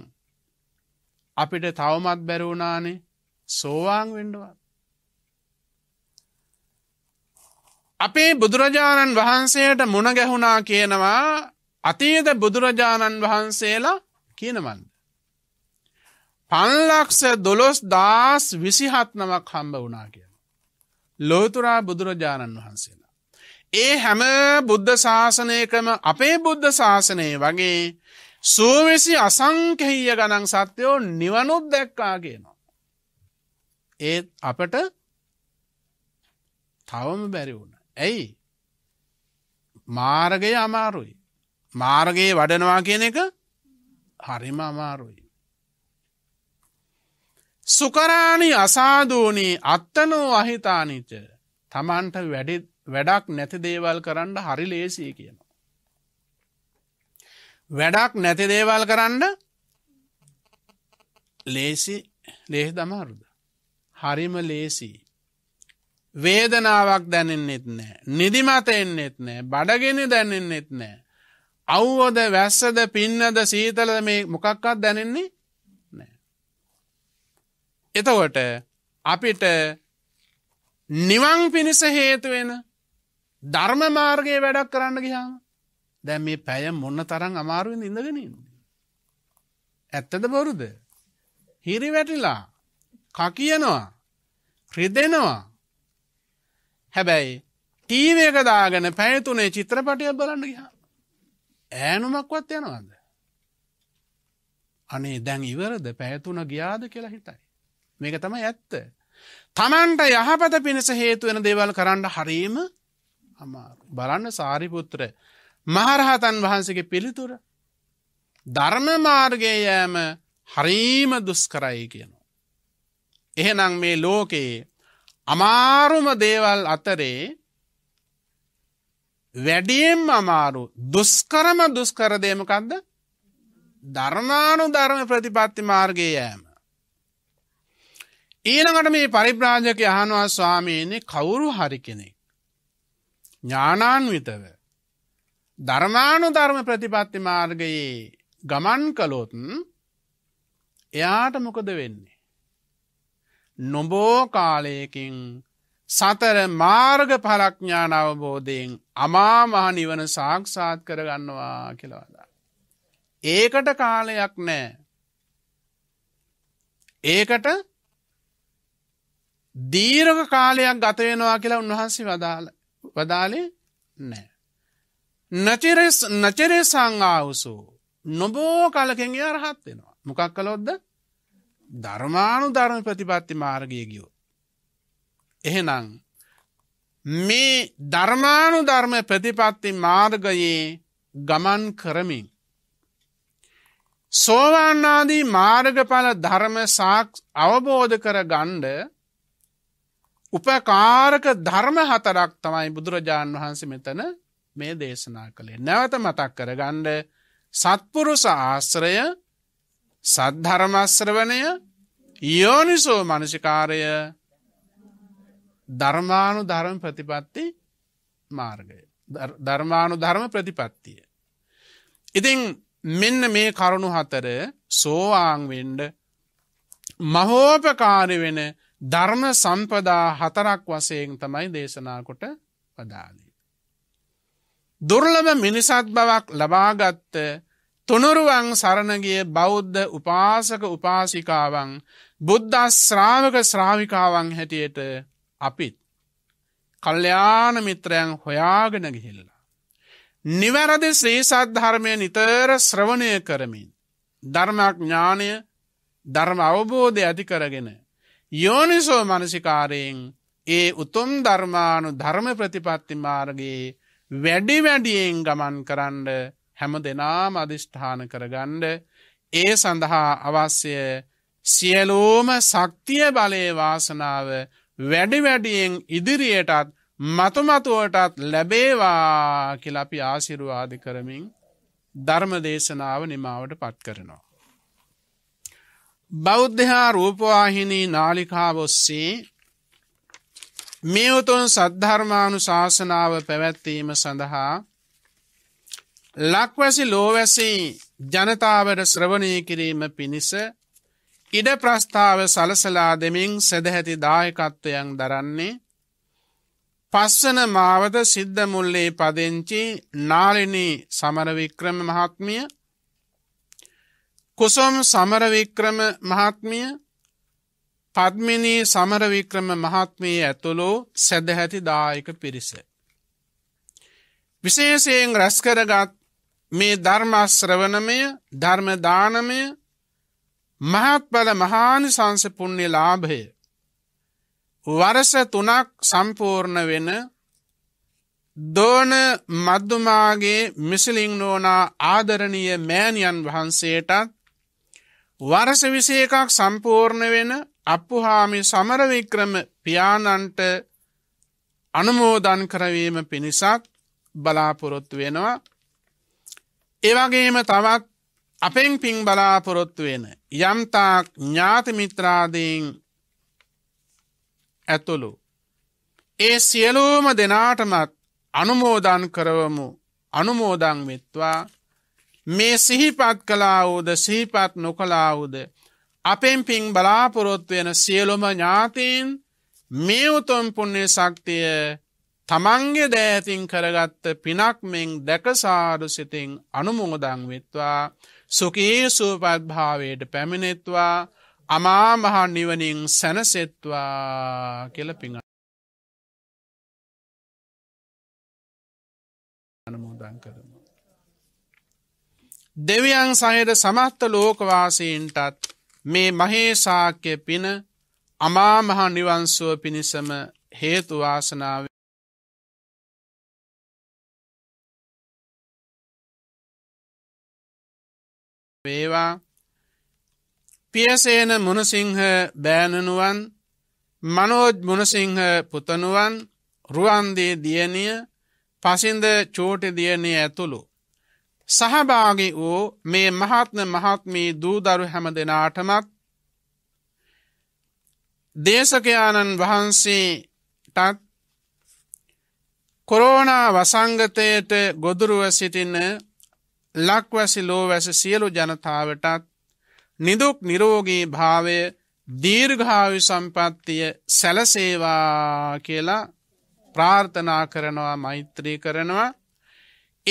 Speaker 1: අපිට තවමත් බැරවුණානේ සෝවාන් වෙන්ඩුවත්. අපේ බුදුරජාණන් වහන්සේට මුණ ගැහුණා කියනවා අතීත බුදුරජාණන් වහන්සේලා කියනවන්ද. පන්ලක්ස දොළොස් දාස් විසිහත් නමක් හම්බ වනා කියන. ලෝතුරා බුදුරජාණන් වහන්සේ. ඒ හැම බුද්ධ ශාසනයකම අපේ බුද්ධ ශාසනය වගේ සූවිසි අසංකෙහිය ගණන් සත්‍යයෝ නිවනුත් දැක්කා කියනවා. ඒත් අපට තවම බැරි වුණ. ඇයි මාර්ගය අමාරුයි. මාර්ගයේ වඩනවා කියන එක හරිම අමාරුයි. සුකරාණි අසාධූනී අත්තනෝ අහිතානිච තමන්ට වැඩෙත් වැඩක් නැති දේවල් කරන්න හරි ලේසිය කියනවා. වැඩක් නැති දේවල් කරන්න ලේසි ලේහි දමාරුද. හරිම ලේසි. වේදනාවක් දැනෙන්නෙත් නෑ නිදිමත එන්නෙත් නෑ බඩගෙන දැනෙන්නෙත් නෑ. අව්වෝද වැස්සද පින්නද සීතලද මේ මොකක්කත් දැනෙන්නේ නෑ. එතවට අපිට නිවන් පිණිස හේතුවෙන ධර්ම මාර්ගයේ වැඩක් කරන්න ගියාම දැන් මේ පැය මොන්න තරම් අමාරුවෙන් ඉඳගෙනින්. ඇත්තද බොරුද හිරි වැටිලා කකියනවා රිදෙනවා හැබැයි ටීවක දාගෙන පැයතුනේ චිත්‍රපටය බලන්න ගිය ඈනුමක්වත් යනවාද අනේ දැන් ඉවරද පැයතුන ගියාද කියලා හිතයි මේක තමයි ඇත්ත තමන්ට යහපත පිණිස හේතුවෙන දේවල් කරන්න හරීම අමාරු බලන්න සාරිපුත්‍ර මහරහතන් වහන්සගේ පිළිතුර ධර්ම මාර්ගය යෑම හරීම දුස්කරයි කියනවා. එහෙනම් මේ ලෝකයේ අමාරුම දේවල් අතරේ වැඩියෙන් අමාරු දුස්කරම දුස්කර දේමකක්ද ධර්මානු ධර්ම ප්‍රතිපත්ති මාර්ගය යෑම. ඊනකට මේ පරිබ්‍රාජක යහනවා ස්වාමීන්නේ කවුරු හරි කෙනෙක්. ඥානාන්විතව ධර්මානු ධර්ම ප්‍රතිපත්ති මාර්ගයේ ගමන් කළොතුන් එයාට මොකද වෙන්නේ. නොබෝ කාලයකින් සතර මාර්ග පලක්ඥාන අවබෝධයෙන් අමාමහ නිවන සාක්ෂාත් කරගන්නවා කියලවදා. ඒකට කාලයක් නෑ. ඒකට දීරක කාලයක් ගතවෙනවා කියලා උන්වහන්සේ වදාළ වදාලේ නෑ. නචිරෙස් නචරේ සංආවුසු නොබෝ කලකෙන් අරහත් වෙනවා මොකක් කලොද්ද ධර්මානු ධර්ම ප්‍රතිපත්ති මාර්ගය ගියෝ. එහෙනම් මේ ධර්මානු ධර්ම ප්‍රතිපත්ති මාර්ගයේ ගමන් කරමින්. සෝවාන්නාදී මාර්ගඵල ධර්ම අවබෝධ කර ගණ්ඩ උපකාරක ධර්ම හතරක් තමයි බුදුරජාණන් වහන්සේ මෙතන මේ දේශනා කළේ. නැවත මතක් කරගණ්ඩ සත්පුරුස ආශ්‍රය සද්ධර්මශ්‍රවනය යෝනිසෝ මනසිකාරය ධර්මානු ධර්ම ප්‍රතිපත්ති මාර්ගය. ධර්මානු ධර්ම ප්‍රතිපත්තිය. ඉතිං මෙන්න මේ කරුණු හතර සෝවාංවෙන්ඩ මහෝපකාරි වෙන ධර්ම සම්පදා හතරක් වසයෙන් තමයි දේශනාකොට පදාලී. දුර්ලම මිනිසත් බවක් ලබාගත්ත තුනුරුවන් සරණගිය බෞද්ධ උපාසක උපාසිකාවන් බුද්ධස්ශ්‍රාවක ශ්‍රාවිකාවන් හැටියට අපිත් කල්්‍යයාන මිත්‍රයන් හොයාගෙන ගිහිල්ලා. නිවැරදි ශ්‍රීසත් ධර්මය නිතර ශ්‍රවණය කරමින්. ධර්මඥානය ධර්ම අවබෝධය ඇති කරගෙන යෝනිසෝ මනසිකාරයෙන් ඒ උතුම් ධර්මානු ධර්ම ප්‍රතිපත්ති මාර්ගයේ වැඩි වැඩියෙන් ගමන් කරන්න හැම දෙනාම අධිෂ්ඨාන කරගණ්ඩ ඒ සඳහා අවශ්‍ය සියලෝම සක්තිය බලය වාසනාව වැඩි වැඩියෙන් ඉදිරියටත් මතුමතුවටත් ලැබේවා කිලපි ආසිරුවාදි කරමින් ධර්ම දේශනාව නිමාවට පත් කරනවා. බෞද්ධහා රූපවාහිනී නාලිකා බොස්සේ මේ උතුන් සද්ධර්මානු ශාසනාව පැවැත්වීම සඳහා ලක්වැසි ලෝවැසි ජනතාවට ශ්‍රවණය කිරීම පිණිස ඉඩ ප්‍රස්ථාව සලසලා දෙමින් සැදැහැති දායකත්වයන් දරන්නේ පස්සන මාවත සිද්ධමුල්ලේ පදිංචි නාලිනී සමරවික්‍රම මහත්මිය කුසොම් සමරවික්‍රම මහත්මිය පද්මිනී සමරවික්‍රම මහත්මයේ ඇතුළෝ සැදහැති දායක පිරිස. විශේෂයෙන් රැස්කරගත් මේ ධර්මශ්‍රවනමය ධර්මදානමය මහත්ඵල මහානි සංසපුුණ්‍ය ලාභය. වරස තුනක් සම්පූර්ණ වෙන දෝන මධ්දුමාගේ මිසිලිං නෝනා ආදරණීය මෑණියන් වහන්සේටත් වරස විසයකක් සම්පූර්ණ වෙන අපපුහාමි සමරවික්‍රම පියාණන්ට අනුමෝදන් කරවීම පිණිසක් බලාපොරොත්තු වෙනවා. ඒවගේම තවත් අපෙන් පින් බලාපොරොත්තු වෙන යම්තාක් ඥාතිමිත්‍රාදීන් ඇතුළු. ඒ සියලූම දෙනාටමත් අනුමෝදන් කරවමු අනුමෝදං වෙත්වා මේ සිහිපත් කලාවුද සිහිපත් නොකලාවුද අපෙන් පින් බලාපොරොත්වයන සියලොම ඥාතීන් මේ උතුම් පුුණ්‍ය සක්තිය තමන්ගේ දෑතින් කරගත්ත පිනක් මෙෙන් දැකසාඩු සිතින් අනුමුහදං වෙත්වා සුකී සූපත් භාවයට පැමිණෙත්වා අමාමහා නිවනින් සැනසෙත්වා කියල පිඟ අනුමෝදන් කරමු. දෙවියන් සහිත සමත්ත ලෝකවාසීන්ටත් මේ මහේසාක්‍ය පින අමාමහා නිවන්සුව පිණිසම හේතුවාසනාව වේවා පියසේන මුණසිංහ බෑණනුවන් මනෝජ් මුණසිංහ පුතනුවන් රුවන්දේ දියණිය පසින්ද චෝටි දියණිය ඇතුළු සහභාගි වූ මේ මහත්න මහත්මී දූදරු හැම දෙනාටමත් දේශකයාණන් වහන්සේටත් කොරෝනා වසංගතයට ගොදුරුව සිටින ලක්වැසි ලෝවැස සියලු ජනතාවටත් නිදුක් නිරෝගී භාවය දීර්ඝාවි සම්පත්තිය සැලසේවා කියලා ප්‍රාර්ථනා කරනවා මෛත්‍රී කරනවා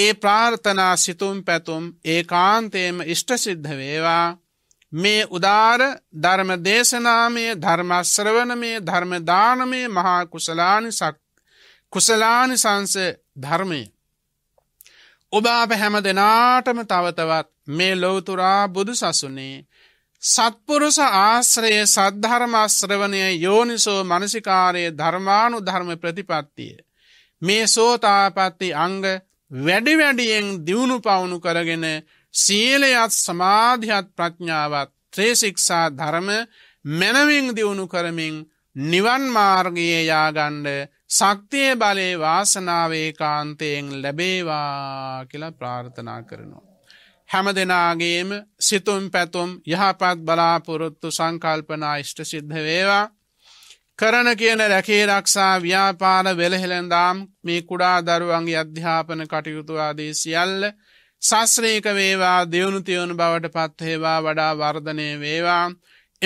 Speaker 1: ඒ ප්‍රාර්ථනා සිතුම් පැතුම් ඒ කාන්තේම ඉෂ්ටසිද්ධ වේවා මේ උදාර ධර්ම දේශනාමය ධර්මශ්‍රවනමය ධර්මදානමය මහා කුසලානි කුසලානි සංස ධර්මය. ඔබ අප හැම දෙනාටම තවතවත් මේ ලොවතුරා බුදු සසුනේ සත්පුරුස ආශ්‍රයේ සද්ධර්මශ්‍රවනය යෝනිසෝ මනසිකාරයේ ධර්මානු ධර්ම ප්‍රතිපත්තිය. මේ සෝතාපත්ති අංග වැඩිවැඩියෙන් දියුණු පවුණු කරගෙන සියලයත් සමාධ්‍යත් ප්‍රඥාවත් ත්‍රේසික්ෂා ධර්ම මැනවින් දියුණු කරමින් නිවන් මාර්ගයේ යාගණ්ඩ සක්තිය බලේ වාසනාවේ කාන්තයෙන් ලැබේවා කියලා ප්‍රාර්ථනා කරනවා. හැම දෙනාගේම සිතුම් පැතුම් යහපත් බලාපොරොත්තු සංකල්පනා ෂ්ට සිද්ධ වේවා කරන කියන රැකේ රක්ෂා ව්‍යාපාර වෙළහෙළඳම් මේ කුඩා දරුවන්ගේ අධ්‍යාපන කටයුතුවාදී සියල්ල සස්්‍රේක වේවා දියුණුතියුණු බවට පත්හේවා වඩා වර්ධනය වේවා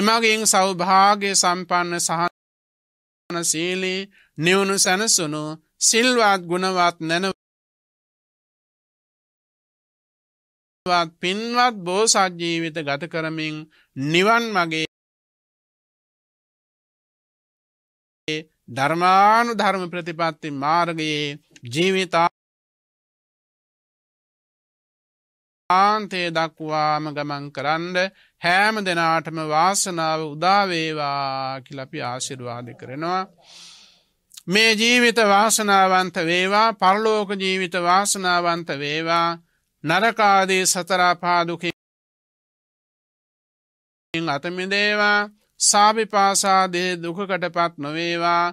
Speaker 1: එමගින් සෞභාගේ සම්පන්න සහන සීලී නිවුණු සැනසුණු සිල්වාත් ගුණවත් නැනව පින්වත් බෝසජ්ජීවිත ගත කරමින් නිවන් මගේ ධර්මානු ධර්ම ප්‍රතිපත්ති මාර්ගයේ ජීවිතා ආන්තේ දක්වාම ගමන් කරන්න හෑම දෙනාටම වාසනාව උදාවේවා කිලපි ආශිරවාද කරනවා. මේ ජීවිත වාසනාවන්ත වේවා පරලෝක ජීවිත වාසනාවන්ත වේවා නරකාදී සතරාපාදුකින් අතමිදේවා සාභිපාසාදේ දුකකටපත් නොවේවා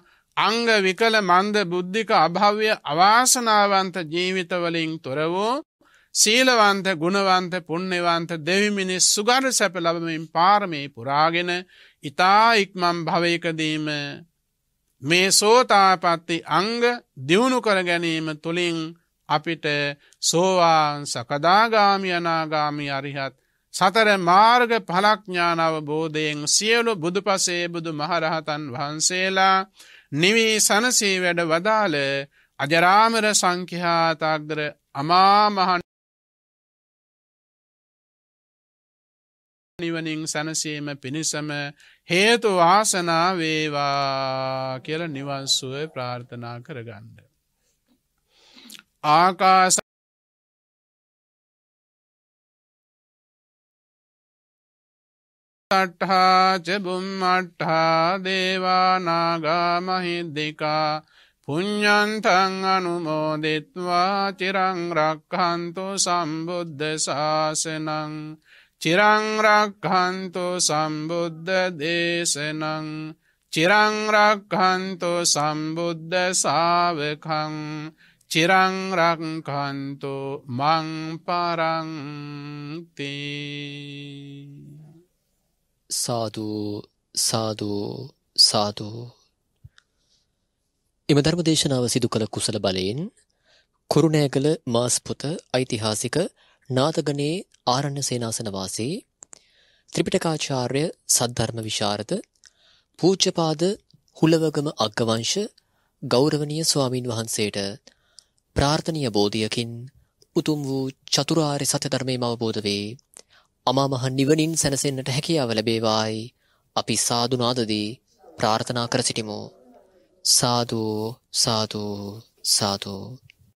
Speaker 1: අංග විකල මන්ද බුද්ධික අභව්‍ය අවාසනාවන්ත ජීවිතවලින් තොර වූ සීලවන්ත ගුණවන්ත පුන්නෙවන්ත දෙවිමිනිස් සුගර සැප ලබමින් පාරමී පුරාගෙන ඉතා ඉක්මම් භවයකදීම මේ සෝතාපත්ති අංග දියුණු කර ගැනීම තුළින් අපිට සෝවාන් සකදාගාමි අනාගාමි අරිහත් සතර මාර්ග පලක්ඥානාව බෝධයෙන් සියලු බුදුපසේ බුදු මහරහතන් වහන්සේලා නිවී සනසී වැඩ වදාළ අජරාමර සංඛ්‍යාතාග්‍ර අමාමහන් නිවනින් සැනසීම පිණිසම හේතු වාසනා වේවා කියල නිවන්සුව ප්‍රාර්ථනා කරගන්න. ආකාස තට්ඨාච බුම්මට්ඨා දේවානාගා මහිද්దికා පුඤ්ඤන්තං අනුමෝදිත්වා චිරං රක්ඛන්තු සම්බුද්ධ ශාසනං චිරං රක්ඛන්තු සම්බුද්ධ දේශනං චිරං රක්ඛන්තු සම්බුද්ධ ශාවකං චිරං රක්ඛන්තු මං පරන්ති සාදු සාදු සාදු එම ධර්ම දේශනාව සිදු කළ කුසල බලයෙන් කුරුණෑගල මාස්පුත ඓතිහාසික නාතගනේ ආරණ්‍ය සේනාසන වාසී ත්‍රිපිටකාචාර්ය සද්ධර්ම විශාරද පූජ්‍යපාද හුලවගම අග්ගවංශ ගෞරවනීය ස්වාමින් වහන්සේට ප්‍රාර්ථනීය බෝධියකින් උතුම් වූ චතුරාර්ය සත්‍ය ධර්මයම අවබෝධ වේ අමා මහ නිවනින් සැනසෙන්නට හැකියාව ලැබේවායි අපි සාදු නාදදී ප්‍රාර්ථනා කර සිටිමු සාදු සාදු සාදු